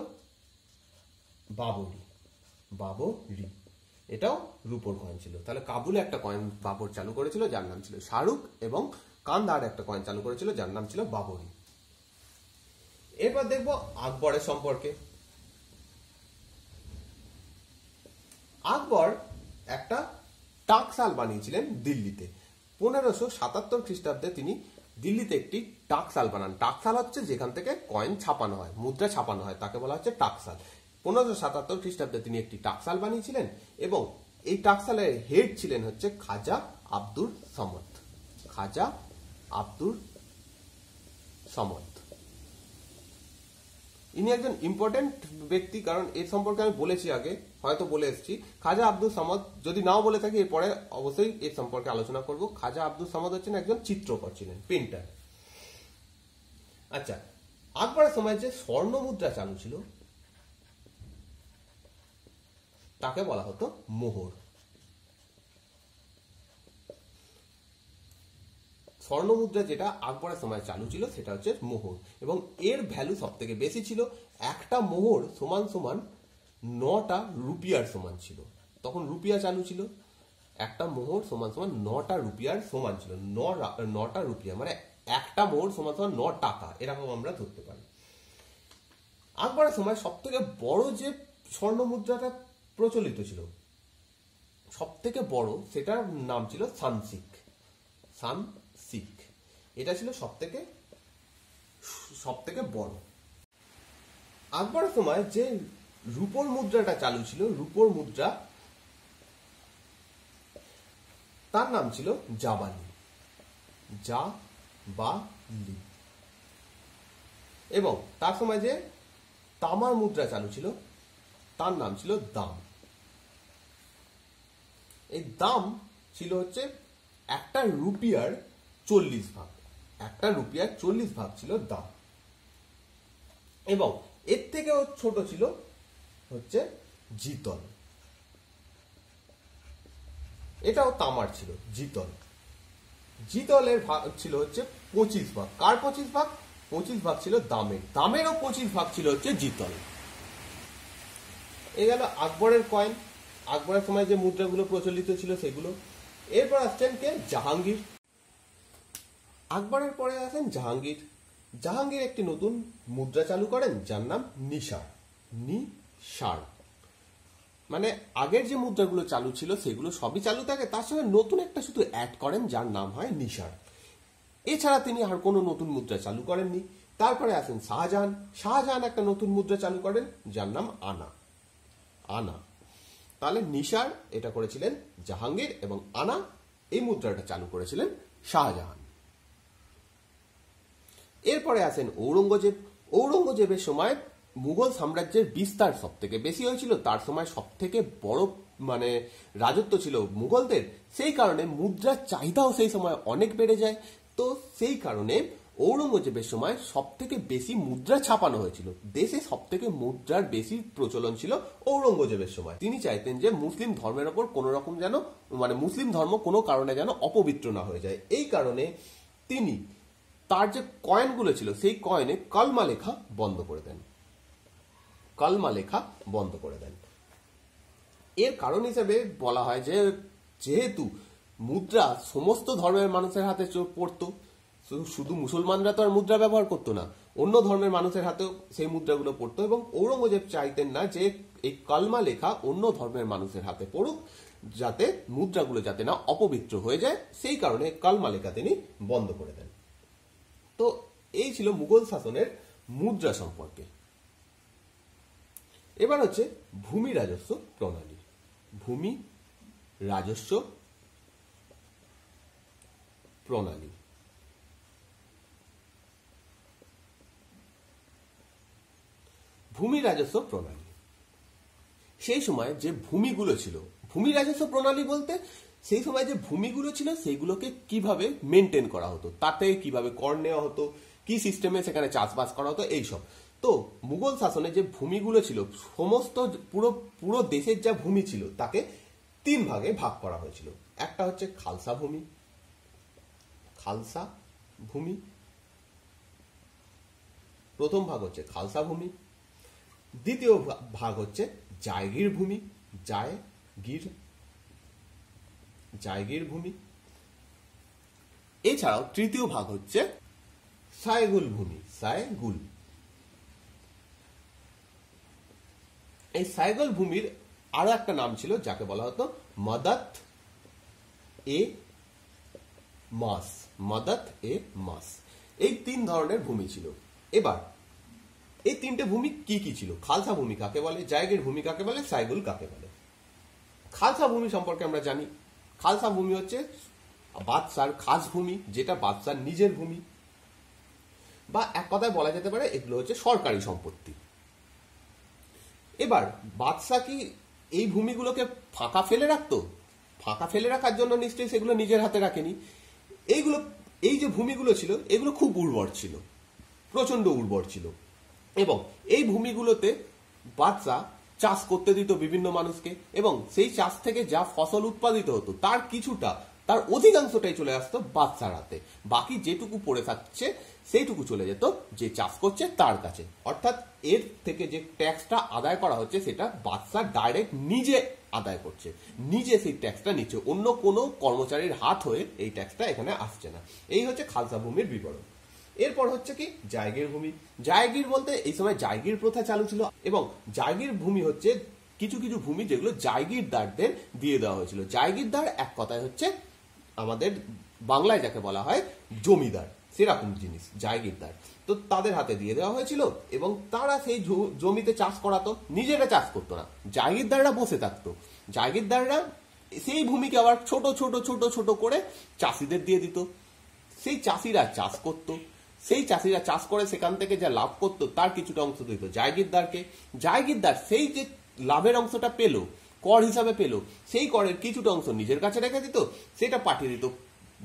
বাবরি বাবরি এটাও রুপোর কয়েন ছিল তাহলে কাবুলে একটা কয়েন বাবর চালু করেছিল যার নাম ছিল শাহরুখ এবং কান্দাহারে একটা কয়েন চালু করেছিল যার নাম ছিল বাবরি এরপর দেখব আকবরের সম্পর্কে আকবর একটা টাকশাল বানিয়েছিলেন দিল্লিতে পনেরোশো সাতাত্তর খ্রিস্টাব্দে তিনি দিল্লিতে একটি টাকসাল বানান টাকসাল হচ্ছে যেখান থেকে কয়েন ছাপানো হয় মুদ্রা ছাপানো হয় তাকে বলা হচ্ছে টাকসাল পনেরোশো সাতাত্তর খ্রিস্টাব্দে তিনি একটি টাকসাল বানিয়েছিলেন এবং এই টাকসালের হেড ছিলেন হচ্ছে খাজা আব্দুর সমদ খাজা আব্দুর সমদ ইনি একজন ইম্পর্টেন্ট ব্যক্তি কারণ এর সম্পর্কে আমি বলেছি আগে হয়তো বলে এসেছি খাজা আব্দুল সামাদ যদি নাও বলে থাকি এরপরে অবশ্যই এর সম্পর্কে আলোচনা করব খাজা আব্দুল সামাদ হচ্ছেন একজন চিত্রকর ছিলেন পেন্টার আচ্ছা আকবরের সময় যে স্বর্ণ মুদ্রা চালু ছিল তাকে বলা হতো মোহর স্বর্ণ মুদ্রা যেটা আকবরের সময় চালু ছিল সেটা হচ্ছে মোহর এবং এর ভ্যালু সব থেকে বেশি ছিল একটা মোহর সমান সমান নটা রুপিয়ার সমান ছিল তখন রুপিয়া চালু ছিল একটা মোহর সমান সমান নটা রুপিয়ার সমান ছিল নটা রুপিয়া মানে একটা মোহর সমান সমান ন টাকা এরকম আমরা ধরতে পারি আকবরের সময় সব থেকে বড় যে স্বর্ণ মুদ্রাটা প্রচলিত ছিল সব থেকে বড় সেটার নাম ছিল সানসিক সানসিক এটা ছিল সব থেকে সব থেকে বড় আকবরের সময় যে রুপোর মুদ্রাটা চালু ছিল রুপোর মুদ্রা তার নাম ছিল জাবানি যা বা লি এবং তার সময় যে তামার মুদ্রা চালু ছিল তার নাম ছিল দাম এই দাম ছিল হচ্ছে একটা রুপিয়ার চল্লিশ ভাগ একটা রুপিয়ার চল্লিশ ভাগ ছিল দাম এবং এর থেকেও ছোট ছিল হচ্ছে জিতল এটাও তামার ছিল জিতল জিতলের ভাগ ছিল হচ্ছে পঁচিশ ভাগ কার পঁচিশ ভাগ পঁচিশ ভাগ ছিল দামের দামেরও পঁচিশ ভাগ ছিল হচ্ছে জিতল এ গেল আকবরের কয়েন আকবরের সময় যে মুদ্রাগুলো প্রচলিত ছিল সেগুলো এরপর আসছেন কে জাহাঙ্গীর আকবরের পরে আসেন জাহাঙ্গীর জাহাঙ্গীর একটি নতুন মুদ্রা চালু করেন যার নাম নিশা নি সার মানে আগের যে মুদ্রাগুলো চালু ছিল সেগুলো সবই চালু থাকে তার সঙ্গে নতুন একটা শুধু অ্যাড করেন যার নাম হয় নিশার এছাড়া তিনি আর কোনো নতুন মুদ্রা চালু করেননি তারপরে আসেন শাহজাহান শাহজাহান একটা নতুন মুদ্রা চালু করেন যার নাম আনা আনা তাহলে নিশার এটা করেছিলেন জাহাঙ্গীর এবং আনা এই মুদ্রাটা চালু করেছিলেন শাহজাহান এরপরে আসেন ঔরঙ্গজেব ঔরঙ্গজেবের সময় মুঘল সাম্রাজ্যের বিস্তার সব থেকে বেশি হয়েছিল তার সময় সব থেকে বড় মানে রাজত্ব ছিল মুঘলদের সেই কারণে মুদ্রার চাহিদাও সেই সময় অনেক বেড়ে যায় তো সেই কারণে ঔরঙ্গজেবের সময় সব থেকে বেশি মুদ্রা ছাপানো হয়েছিল দেশে সব থেকে মুদ্রার বেশি প্রচলন ছিল ঔরঙ্গজেবের সময় তিনি চাইতেন যে মুসলিম ধর্মের ওপর কোনো রকম যেন মানে মুসলিম ধর্ম কোনো কারণে যেন অপবিত্র না হয়ে যায় এই কারণে তিনি তার যে কয়েনগুলো ছিল সেই কয়েনে কলমা লেখা বন্ধ করে দেন কালমা লেখা বন্ধ করে দেন এর কারণ হিসেবে বলা হয় যে যেহেতু মুদ্রা সমস্ত ধর্মের মানুষের হাতে পড়তো শুধু মুসলমানরা তো আর মুদ্রা ব্যবহার করতো না অন্য ধর্মের মানুষের হাতেও সেই মুদ্রাগুলো পড়তো এবং ঔরঙ্গজেব চাইতেন না যে এই কালমা লেখা অন্য ধর্মের মানুষের হাতে পড়ুক যাতে মুদ্রাগুলো যাতে না অপবিত্র হয়ে যায় সেই কারণে কালমা লেখা তিনি বন্ধ করে দেন তো এই ছিল মুঘল শাসনের মুদ্রা সম্পর্কে এবার হচ্ছে ভূমি রাজস্ব প্রণালী ভূমি রাজস্ব প্রণালী ভূমি রাজস্ব প্রণালী সেই সময় যে ভূমিগুলো ছিল ভূমি রাজস্ব প্রণালী বলতে সেই সময় যে ভূমিগুলো ছিল সেইগুলোকে কিভাবে মেনটেন করা হতো তাতে কিভাবে কর নেওয়া হতো কি সিস্টেমে সেখানে চাষবাস করা হতো এইসব তো মুঘল শাসনে যে ভূমিগুলো ছিল সমস্ত পুরো পুরো দেশের যা ভূমি ছিল তাকে তিন ভাগে ভাগ করা হয়েছিল একটা হচ্ছে খালসা ভূমি খালসা ভূমি প্রথম ভাগ হচ্ছে খালসা ভূমি দ্বিতীয় ভাগ হচ্ছে জায়গির ভূমি জায়গির জায়গির ভূমি এছাড়াও তৃতীয় ভাগ হচ্ছে সায়গুল ভূমি সায়গুল এই সাইগল ভূমির আরো একটা নাম ছিল যাকে বলা হতো মাদাত এ মাস মাদাত এ মাস এই তিন ধরনের ভূমি ছিল এবার এই তিনটে ভূমি কি কি ছিল খালসা ভূমি কাকে বলে জায়গের ভূমি কাকে বলে সাইগুল কাকে বলে খালসা ভূমি সম্পর্কে আমরা জানি খালসা ভূমি হচ্ছে বাদশার খাস ভূমি যেটা বাদশার নিজের ভূমি বা এক কথায় বলা যেতে পারে এগুলো হচ্ছে সরকারি সম্পত্তি এবার বাদশাহ কি এই ভূমিগুলোকে ফাঁকা ফেলে রাখতো ফাঁকা ফেলে রাখার জন্য নিশ্চয়ই সেগুলো নিজের হাতে রাখেনি এইগুলো এই যে ভূমিগুলো ছিল এগুলো খুব উর্বর ছিল প্রচণ্ড উর্বর ছিল এবং এই ভূমিগুলোতে বাদশাহ চাষ করতে দিত বিভিন্ন মানুষকে এবং সেই চাষ থেকে যা ফসল উৎপাদিত হতো তার কিছুটা তার অধিকাংশটাই চলে আসতো বাদশার হাতে বাকি যেটুকু পড়ে থাকছে সেইটুকু চলে যেত যে চাষ করছে তার কাছে অর্থাৎ এর থেকে যে ট্যাক্সটা আদায় করা হচ্ছে সেটা বাদশাহ ডাইরেক্ট নিজে আদায় করছে নিজে সেই ট্যাক্সটা নিচ্ছে অন্য কোনো কর্মচারীর হাত হয়ে এই ট্যাক্সটা এখানে আসছে না এই হচ্ছে খালসা ভূমির বিবরণ এরপর হচ্ছে কি জায়গির ভূমি জায়গির বলতে এই সময় জায়গির প্রথা চালু ছিল এবং জায়গির ভূমি হচ্ছে কিছু কিছু ভূমি যেগুলো জায়গিরদারদের দিয়ে দেওয়া হয়েছিল জায়গিরদার এক কথায় হচ্ছে আমাদের বাংলায় যাকে বলা হয় জমিদার সেরকম জিনিস জায়গিরদার তো তাদের হাতে দিয়ে দেওয়া হয়েছিল এবং তারা সেই জমিতে চাষ করাতো নিজেরা চাষ করতো না জায়গিরদাররা বসে থাকতো জায়গিরদাররা সেই ভূমিকে আবার ছোট ছোট ছোট ছোট করে চাষিদের দিয়ে দিত সেই চাষিরা চাষ করতো সেই চাষিরা চাষ করে সেখান থেকে যা লাভ করত তার কিছুটা অংশ দিত জায়গিরদারকে জায়গিরদার সেই যে লাভের অংশটা পেল কর হিসাবে পেল সেই করের কিছুটা অংশ নিজের কাছে রেখে দিত সেটা পাঠিয়ে দিত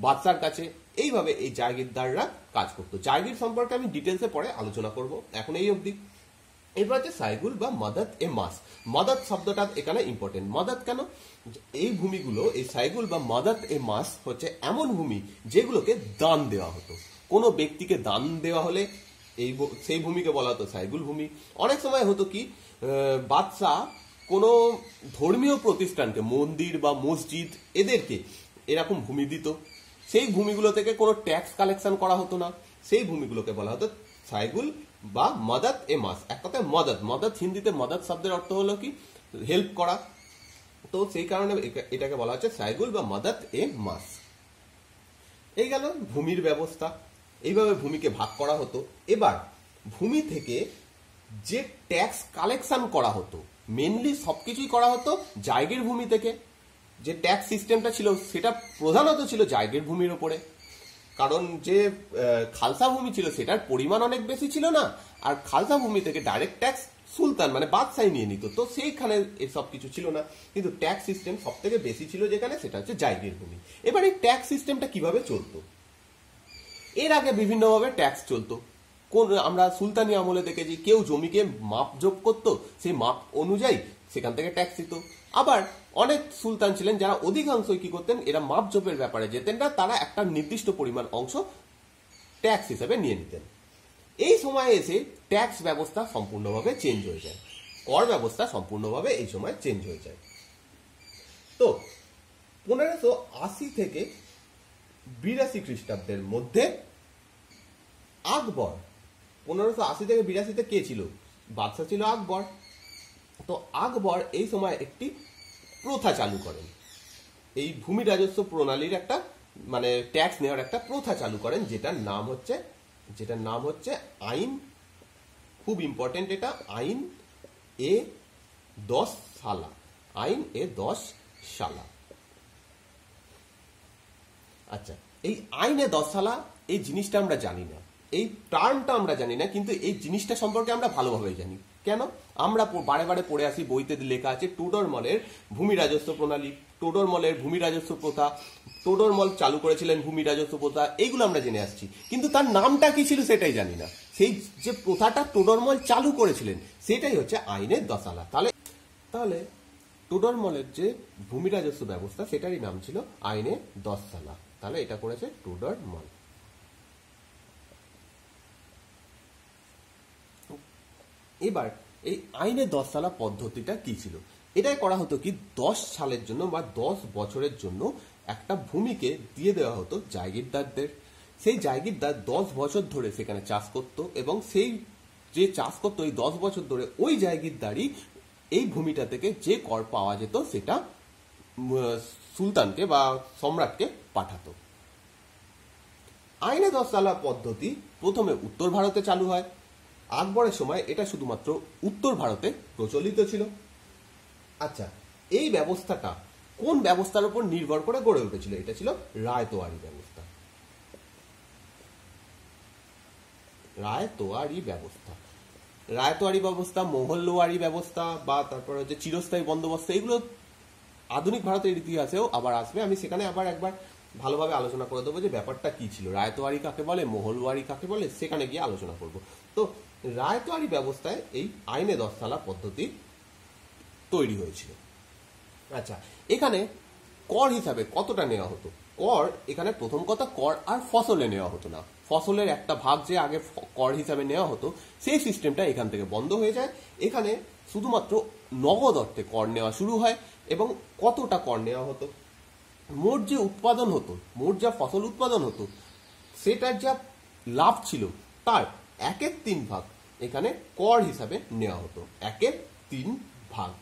বাদশার কাছে এইভাবে এই জাগিরদাররা কাজ করতো জাগির সম্পর্কে আমি ডিটেলসে পরে আলোচনা করব এখন এই অবধি এবার আছে সাইগুল বা মাদাত এ মাস মাদাত শব্দটা এখানে ইম্পর্টেন্ট মাদাত কেন এই ভূমিগুলো এই সাইগুল বা মাদাত এ মাস হচ্ছে এমন ভূমি যেগুলোকে দান দেওয়া হতো কোনো ব্যক্তিকে দান দেওয়া হলে এই সেই ভূমিকে বলা হতো সাইগুল ভূমি অনেক সময় হতো কি বাদশাহ কোনো ধর্মীয় প্রতিষ্ঠানকে মন্দির বা মসজিদ এদেরকে এরকম ভূমি দিত সেই ভূমিগুলো থেকে কোনো ট্যাক্স কালেকশন করা হতো না সেই ভূমিগুলোকে বলা হতো সাইগুল বা মদত এ মাস এক কথায় মদত মদত হিন্দিতে মদত শব্দের অর্থ হলো কি হেল্প করা তো সেই কারণে এটাকে বলা হচ্ছে সাইগুল বা মদত এ মাস এই গেল ভূমির ব্যবস্থা এইভাবে ভূমিকে ভাগ করা হতো এবার ভূমি থেকে যে ট্যাক্স কালেকশন করা হতো মেনলি সবকিছুই করা হতো জায়গের ভূমি থেকে যে ট্যাক্স সিস্টেমটা ছিল সেটা প্রধানত ছিল জায়গের ভূমির ওপরে কারণ যে খালসা ভূমি ছিল সেটার পরিমাণ অনেক বেশি ছিল না আর খালসা ভূমি থেকে ডাইরেক্ট ট্যাক্স সুলতান মানে বাদশাহ নিয়ে নিত তো সেইখানে এসব কিছু ছিল না কিন্তু ট্যাক্স সিস্টেম সব থেকে বেশি ছিল যেখানে সেটা হচ্ছে জায়গের ভূমি এবার এই ট্যাক্স সিস্টেমটা কিভাবে চলতো এর আগে বিভিন্নভাবে ট্যাক্স চলতো কোন আমরা সুলতানি আমলে দেখেছি কেউ জমিকে মাপ যোগ করতো সেই মাপ অনুযায়ী সেখান থেকে ট্যাক্স দিত আবার অনেক সুলতান ছিলেন যারা অধিকাংশই কি করতেন এরা মাপজোপের ব্যাপারে যেতেন না তারা একটা নির্দিষ্ট পরিমাণ অংশ ট্যাক্স হিসেবে নিয়ে নিতেন এই সময়ে এসে ট্যাক্স ব্যবস্থা সম্পূর্ণভাবে চেঞ্জ হয়ে যায় কর ব্যবস্থা সম্পূর্ণভাবে এই সময় চেঞ্জ হয়ে যায় তো পনেরোশো আশি থেকে বিরাশি খ্রিস্টাব্দের মধ্যে আকবর পনেরোশো আশি থেকে বিরাশিতে কে ছিল বাদশাহ ছিল আকবর তো আকবর এই সময় একটি প্রথা চালু করেন এই ভূমি রাজস্ব প্রণালীর একটা মানে ট্যাক্স নেওয়ার একটা প্রথা চালু করেন যেটার নাম হচ্ছে যেটার নাম হচ্ছে আইন খুব ইম্পর্টেন্ট এটা আইন এ দশ সালা আইন এ দশ সালা আচ্ছা এই আইনে দশালা এই জিনিসটা আমরা জানি না এই টার্মটা আমরা জানি না কিন্তু এই জিনিসটা সম্পর্কে আমরা ভালোভাবেই জানি কেন আমরা বারে বারে পড়ে আসি বইতে লেখা আছে টোডর মলের ভূমি রাজস্ব প্রণালী টোডর মলের ভূমি রাজস্ব প্রথা টোডর মল চালু করেছিলেন ভূমি রাজস্ব প্রথা এইগুলো আমরা জেনে আসছি কিন্তু তার নামটা কি ছিল সেটাই জানি না সেই যে প্রথাটা টোডর মল চালু করেছিলেন সেটাই হচ্ছে আইনের দশালা তাহলে তাহলে টোডর মলের যে ভূমি রাজস্ব ব্যবস্থা সেটারই নাম ছিল আইনে দশসালা তাহলে এটা করেছে টোডর মল এবার এই আইনে সালা পদ্ধতিটা কি ছিল এটাই করা হতো কি দশ সালের জন্য বা দশ বছরের জন্য একটা ভূমিকে দিয়ে দেওয়া হতো জায়গিরদারদের সেই জায়গিরদার দশ বছর ধরে সেখানে চাষ করত এবং সেই যে চাষ করতো ওই দশ বছর ধরে ওই জায়গিরদারই এই ভূমিটা থেকে যে কর পাওয়া যেত সেটা সুলতানকে বা সম্রাটকে পাঠাতো আইনে সালা পদ্ধতি প্রথমে উত্তর ভারতে চালু হয় আকবরের সময় এটা শুধুমাত্র উত্তর ভারতে প্রচলিত ছিল আচ্ছা এই ব্যবস্থাটা কোন ব্যবস্থার উপর নির্ভর করে গড়ে উঠেছিল এটা ছিল রায়তোয়ারি ব্যবস্থা রায়তোয়ারি ব্যবস্থা রায়তোয়ারি ব্যবস্থা মোহল্লোয়ারি ব্যবস্থা বা তারপর হচ্ছে চিরস্থায়ী বন্দোবস্ত এগুলো আধুনিক ভারতের ইতিহাসেও আবার আসবে আমি সেখানে আবার একবার ভালোভাবে আলোচনা করে দেবো যে ব্যাপারটা কি ছিল রায়তোয়ারি কাকে বলে মোহলওয়ারি কাকে বলে সেখানে গিয়ে আলোচনা করব তো রায়তোয়ারি ব্যবস্থায় এই আইনে দশতলা পদ্ধতি তৈরি হয়েছিল আচ্ছা এখানে কর হিসাবে কতটা নেওয়া হতো কর এখানে প্রথম কথা কর আর ফসলে নেওয়া হতো না ফসলের একটা ভাগ যে আগে কর হিসাবে নেওয়া হতো সেই সিস্টেমটা এখান থেকে বন্ধ হয়ে যায় এখানে শুধুমাত্র নগদ অর্থে কর নেওয়া শুরু হয় এবং কতটা কর নেওয়া হতো মোট যে উৎপাদন হতো মোট যা ফসল উৎপাদন হতো সেটার যা লাভ ছিল তার একের তিন ভাগ এখানে কর হিসাবে নেওয়া হতো একের তিন ভাগ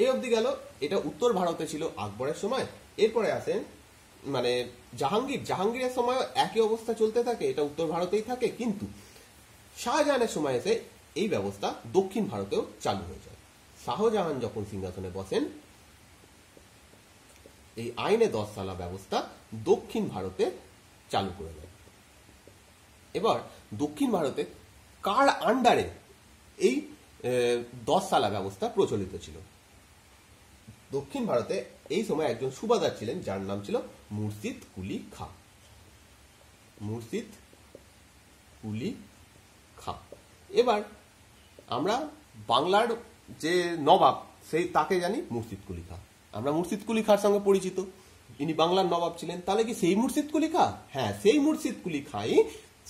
এই অবধি গেল এটা উত্তর ভারতে ছিল আকবরের সময় এরপরে আসেন মানে জাহাঙ্গীর জাহাঙ্গীরের সময় একই অবস্থা চলতে থাকে এটা উত্তর ভারতেই থাকে কিন্তু শাহজাহানের সময় এসে এই ব্যবস্থা দক্ষিণ ভারতেও চালু হয়ে যায় শাহজাহান যখন সিংহাসনে বসেন এই আইনে দশ সালা ব্যবস্থা দক্ষিণ ভারতে চালু করে দেয় এবার দক্ষিণ ভারতে কার আন্ডারে এই দশ সালা ব্যবস্থা প্রচলিত ছিল দক্ষিণ ভারতে এই সময় একজন সুবাদার ছিলেন যার নাম ছিল মুর্শিদ কুলি খা মুর্শিদ কুলি খা এবার আমরা বাংলার যে নবাব সেই তাকে জানি মুর্শিদ কুলি খা আমরা মুর্শিদ কুলি খার সঙ্গে পরিচিত ইনি বাংলার নবাব ছিলেন তাহলে কি সেই মুর্শিদ কুলি খা হ্যাঁ সেই মুর্শিদ কুলি খাই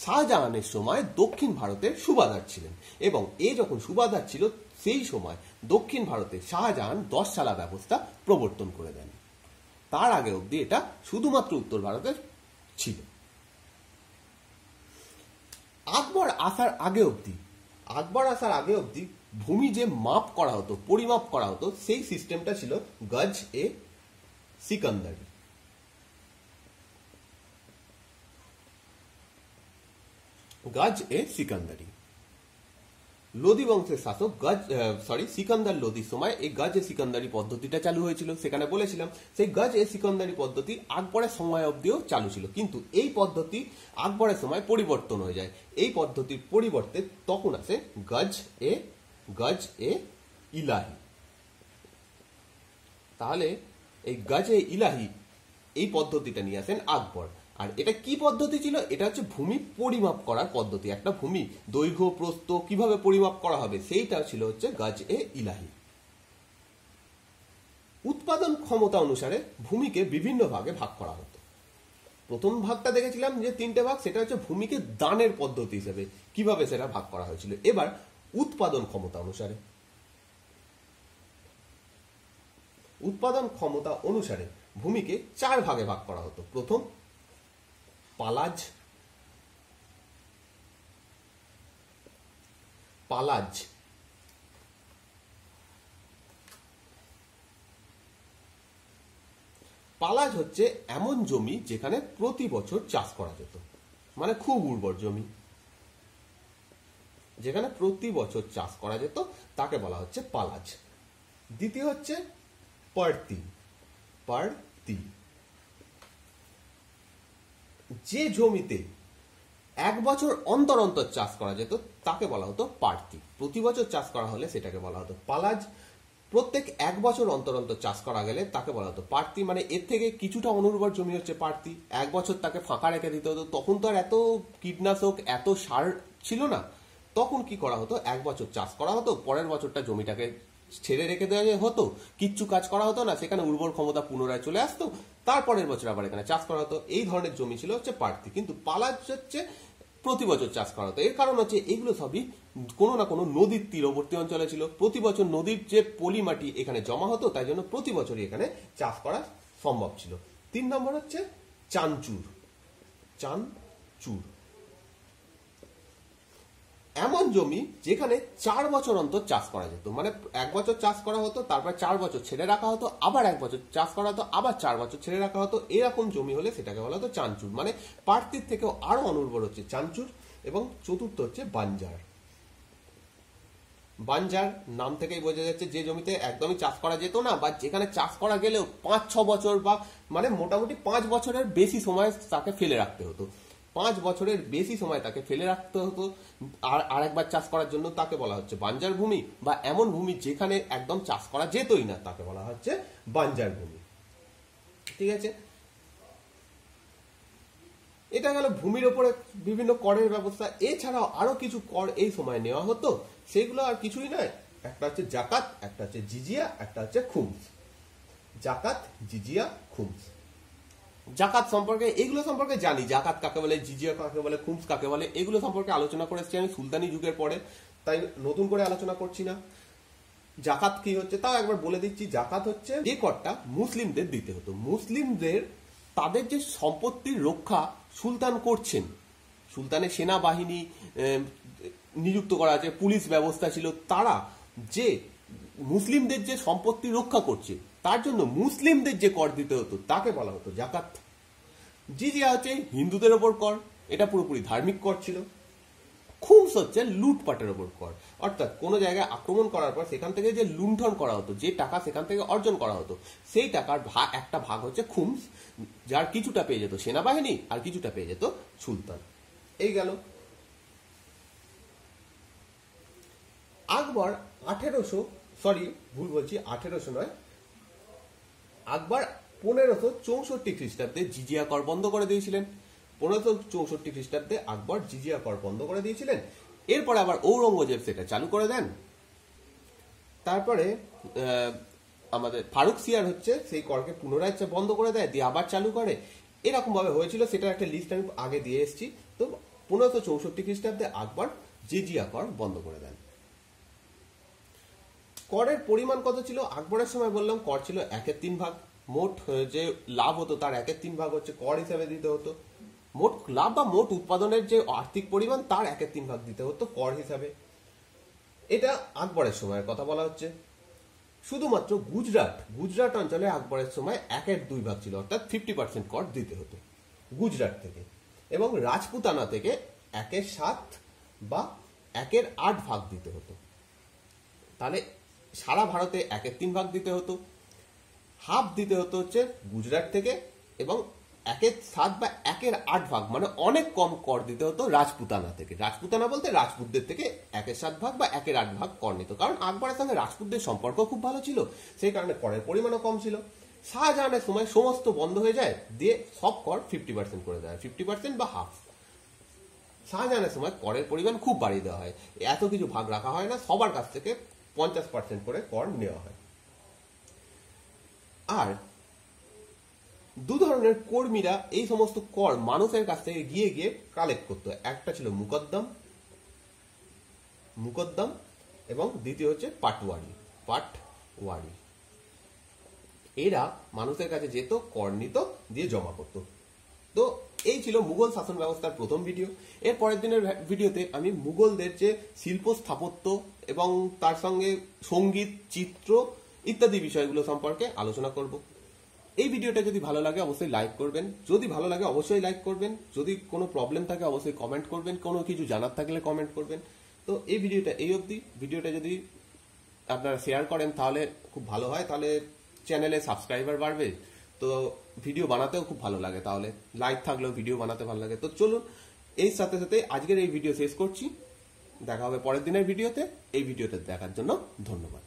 শাহজাহানের সময় দক্ষিণ ভারতের সুবাদার ছিলেন এবং এ যখন সুবাদার ছিল সেই সময় দক্ষিণ ভারতে শাহজাহান দশশালা ব্যবস্থা প্রবর্তন করে দেন তার আগে অবধি এটা শুধুমাত্র উত্তর ভারতের ছিল আকবর আসার আগে অবধি আকবর আসার আগে অবধি ভূমি যে মাপ করা হতো পরিমাপ করা হতো সেই সিস্টেমটা ছিল গজ এ সিকন্দারি গাজ এ সিকান্দারি লোদি বংশের শাসক গাজ সরি সিকান্দার লোদির সময় এই গাজ এ সিকান্দারি পদ্ধতিটা চালু হয়েছিল সেখানে বলেছিলাম সেই গাজ এ সিকান্দারি পদ্ধতি আকবরের সময় অবধিও চালু ছিল কিন্তু এই পদ্ধতি আকবরের সময় পরিবর্তন হয়ে যায় এই পদ্ধতির পরিবর্তে তখন আসে গাজ এ গাজ এ ইলাহি তাহলে এই গাজে ইলাহি এই পদ্ধতিটা নিয়ে আসেন আকবর আর এটা কি পদ্ধতি ছিল এটা হচ্ছে ভূমি পরিমাপ করার পদ্ধতি একটা ভূমি দৈর্ঘ্য প্রস্ত কিভাবে পরিমাপ করা হবে সেইটা ছিল হচ্ছে গাজ এ ইলাহি উৎপাদন ক্ষমতা অনুসারে ভূমিকে বিভিন্ন ভাগে ভাগ করা হতো প্রথম ভাগটা দেখেছিলাম যে তিনটে ভাগ সেটা হচ্ছে ভূমিকে দানের পদ্ধতি হিসেবে কিভাবে সেটা ভাগ করা হয়েছিল এবার উৎপাদন ক্ষমতা অনুসারে উৎপাদন ক্ষমতা অনুসারে ভূমিকে চার ভাগে ভাগ করা হতো প্রথম পালাজ পালাজ পালাজ হচ্ছে এমন জমি যেখানে প্রতি বছর চাষ করা যেত মানে খুব উর্বর জমি যেখানে প্রতি বছর চাষ করা যেত তাকে বলা হচ্ছে পালাজ দ্বিতীয় হচ্ছে পারতি পারতি যে জমিতে এক বছর অন্তর অন্তর চাষ করা যেত তাকে বলা হতো পার্তি প্রতি বছর চাষ করা হলে সেটাকে বলা হতো পালাজ প্রত্যেক এক বছর অন্তর অন্তর চাষ করা গেলে তাকে বলা হতো পার্তি মানে এর থেকে কিছুটা অনুর্বর জমি হচ্ছে পার্তি এক বছর তাকে ফাঁকা রেখে দিতে হতো তখন তো আর এত কীটনাশক এত সার ছিল না তখন কি করা হতো এক বছর চাষ করা হতো পরের বছরটা জমিটাকে ছেড়ে রেখে দেওয়া হতো কিচ্ছু কাজ করা হতো না সেখানে উর্বর ক্ষমতা পুনরায় চলে আসতো তারপরের বছর আবার এখানে চাষ করা হতো এই ধরনের জমি ছিল হচ্ছে পার্টি কিন্তু পালাজ হচ্ছে প্রতি বছর চাষ করা হতো এর কারণ হচ্ছে এগুলো সবই কোনো না কোনো নদীর তীরবর্তী অঞ্চলে ছিল প্রতি বছর নদীর যে পলিমাটি এখানে জমা হতো তাই জন্য প্রতি বছরই এখানে চাষ করা সম্ভব ছিল তিন নম্বর হচ্ছে চানচুর চানচুর এমন জমি যেখানে চার বছর অন্তর চাষ করা যেত মানে এক বছর চাষ করা হতো তারপর চার বছর ছেড়ে রাখা হতো আবার এক বছর চাষ করা হতো আবার চার বছর ছেড়ে রাখা হতো এরকম জমি হলে সেটাকে বলা হতো চানচুর মানে পার্থির থেকেও আরো অনুর্বর হচ্ছে চানচুর এবং চতুর্থ হচ্ছে বাঞ্জার বাঞ্জার নাম থেকেই বোঝা যাচ্ছে যে জমিতে একদমই চাষ করা যেত না বা যেখানে চাষ করা গেলেও পাঁচ ছ বছর বা মানে মোটামুটি পাঁচ বছরের বেশি সময় তাকে ফেলে রাখতে হতো পাঁচ বছরের বেশি সময় তাকে ফেলে রাখতে হতো আর আরেকবার চাষ করার জন্য তাকে বলা হচ্ছে বাঞ্জার ভূমি বা এমন ভূমি যেখানে একদম চাষ করা যেতই না তাকে বলা হচ্ছে বাঞ্জার ভূমি ঠিক আছে এটা গেল ভূমির ওপরে বিভিন্ন করের ব্যবস্থা এছাড়াও আরো কিছু কর এই সময় নেওয়া হতো সেগুলো আর কিছুই নয় একটা হচ্ছে জাকাত একটা হচ্ছে জিজিয়া একটা হচ্ছে খুমস জাকাত জিজিয়া খুমস জাকাত সম্পর্কে এগুলো সম্পর্কে জানি জাকাত কাকে বলে জিজিয়া কাকে বলে খুমস কাকে বলে এগুলো সম্পর্কে আলোচনা করে এসেছি আমি সুলতানি যুগের পরে তাই নতুন করে আলোচনা করছি না জাকাত কি হচ্ছে তাও একবার বলে দিচ্ছি জাকাত হচ্ছে যে করটা মুসলিমদের দিতে হতো মুসলিমদের তাদের যে সম্পত্তির রক্ষা সুলতান করছেন সুলতানের সেনাবাহিনী নিযুক্ত করা আছে পুলিশ ব্যবস্থা ছিল তারা যে মুসলিমদের যে সম্পত্তি রক্ষা করছে তার জন্য মুসলিমদের যে কর দিতে হতো তাকে বলা হতো জাকাত জি হচ্ছে হিন্দুদের ওপর কর এটা পুরোপুরি ধার্মিক কর ছিল খুমস হচ্ছে লুটপাটের ওপর কর অর্থাৎ কোনো জায়গায় আক্রমণ করার পর সেখান থেকে যে লুণ্ঠন করা হতো যে টাকা সেখান থেকে অর্জন করা হতো সেই টাকার ভাগ একটা ভাগ হচ্ছে খুমস যার কিছুটা পেয়ে যেত সেনাবাহিনী আর কিছুটা পেয়ে যেত সুলতান এই গেল আকবর আঠেরোশো সরি ভুল বলছি আঠেরোশো নয় আকবর পনেরোশো চৌষট্টি খ্রিস্টাব্দে জিজিয়া কর বন্ধ করে দিয়েছিলেন পনেরোশো চৌষট্টি খ্রিস্টাব্দে আকবর জিজিয়া কর বন্ধ করে দিয়েছিলেন এরপরে আবার ঔরঙ্গজেব সেটা চালু করে দেন তারপরে আমাদের ফারুক সিয়ার হচ্ছে সেই করকে পুনরায় বন্ধ করে দেয় দিয়ে আবার চালু করে এরকম ভাবে হয়েছিল সেটার একটা লিস্ট আমি আগে দিয়ে এসেছি তো পনেরোশো চৌষট্টি খ্রিস্টাব্দে আকবর জিজিয়া কর বন্ধ করে দেন করের পরিমাণ কত ছিল আকবরের সময় বললাম কর ছিল একের তিন ভাগ মোট যে লাভ হতো তার একের তিন ভাগ হচ্ছে কর হিসাবে দিতে হতো মোট লাভ বা মোট উৎপাদনের যে আর্থিক পরিমাণ তার একের তিন ভাগ দিতে হতো কর হিসাবে এটা আকবরের সময়ের কথা বলা হচ্ছে শুধুমাত্র গুজরাট গুজরাট অঞ্চলে আকবরের সময় একের দুই ভাগ ছিল অর্থাৎ ফিফটি পার্সেন্ট কর দিতে হতো গুজরাট থেকে এবং রাজপুতানা থেকে একের সাত বা একের আট ভাগ দিতে হতো তাহলে সারা ভারতে একের তিন ভাগ দিতে হতো হাফ দিতে হতো হচ্ছে গুজরাট থেকে এবং একের সাত বা একের আট ভাগ মানে অনেক কম কর দিতে হতো রাজপুতানা থেকে রাজপুতানা বলতে রাজপুতদের থেকে একের সাত ভাগ বা একের আট ভাগ কর নিত কারণ আকবরের সঙ্গে রাজপুতদের সম্পর্ক খুব ভালো ছিল সেই কারণে করের পরিমাণও কম ছিল শাহজাহানের সময় সমস্ত বন্ধ হয়ে যায় দিয়ে সব কর ফিফটি পার্সেন্ট করে দেয় ফিফটি পার্সেন্ট বা হাফ শাহজাহানের সময় করের পরিমাণ খুব বাড়িয়ে দেওয়া হয় এত কিছু ভাগ রাখা হয় না সবার কাছ থেকে পঞ্চাশ পার্সেন্ট করে কর নেওয়া হয় আর দু ধরনের কর্মীরা এই সমস্ত কর মানুষের কাছ থেকে গিয়ে গিয়ে কালেক্ট করতো একটা ছিল মুকদ্দম মুকদ্দম এবং দ্বিতীয় হচ্ছে পাটওয়ারি পাটওয়ারি এরা মানুষের কাছে যেত কর নিত দিয়ে জমা করত তো এই ছিল মুঘল শাসন ব্যবস্থার প্রথম ভিডিও এর পরের দিনের ভিডিওতে আমি মুঘলদের যে শিল্প স্থাপত্য এবং তার সঙ্গে সঙ্গীত চিত্র ইত্যাদি বিষয়গুলো সম্পর্কে আলোচনা করব এই ভিডিওটা যদি ভালো লাগে অবশ্যই লাইক করবেন যদি ভালো লাগে অবশ্যই লাইক করবেন যদি কোনো প্রবলেম থাকে অবশ্যই কমেন্ট করবেন কোনো কিছু জানার থাকলে কমেন্ট করবেন তো এই ভিডিওটা এই অবধি ভিডিওটা যদি আপনারা শেয়ার করেন তাহলে খুব ভালো হয় তাহলে চ্যানেলে সাবস্ক্রাইবার বাড়বে তো ভিডিও বানাতেও খুব ভালো লাগে তাহলে লাইক থাকলেও ভিডিও বানাতে ভালো লাগে তো চলুন এই সাথে সাথে আজকের এই ভিডিও শেষ করছি দেখা হবে পরের দিনের ভিডিওতে এই ভিডিওতে দেখার জন্য ধন্যবাদ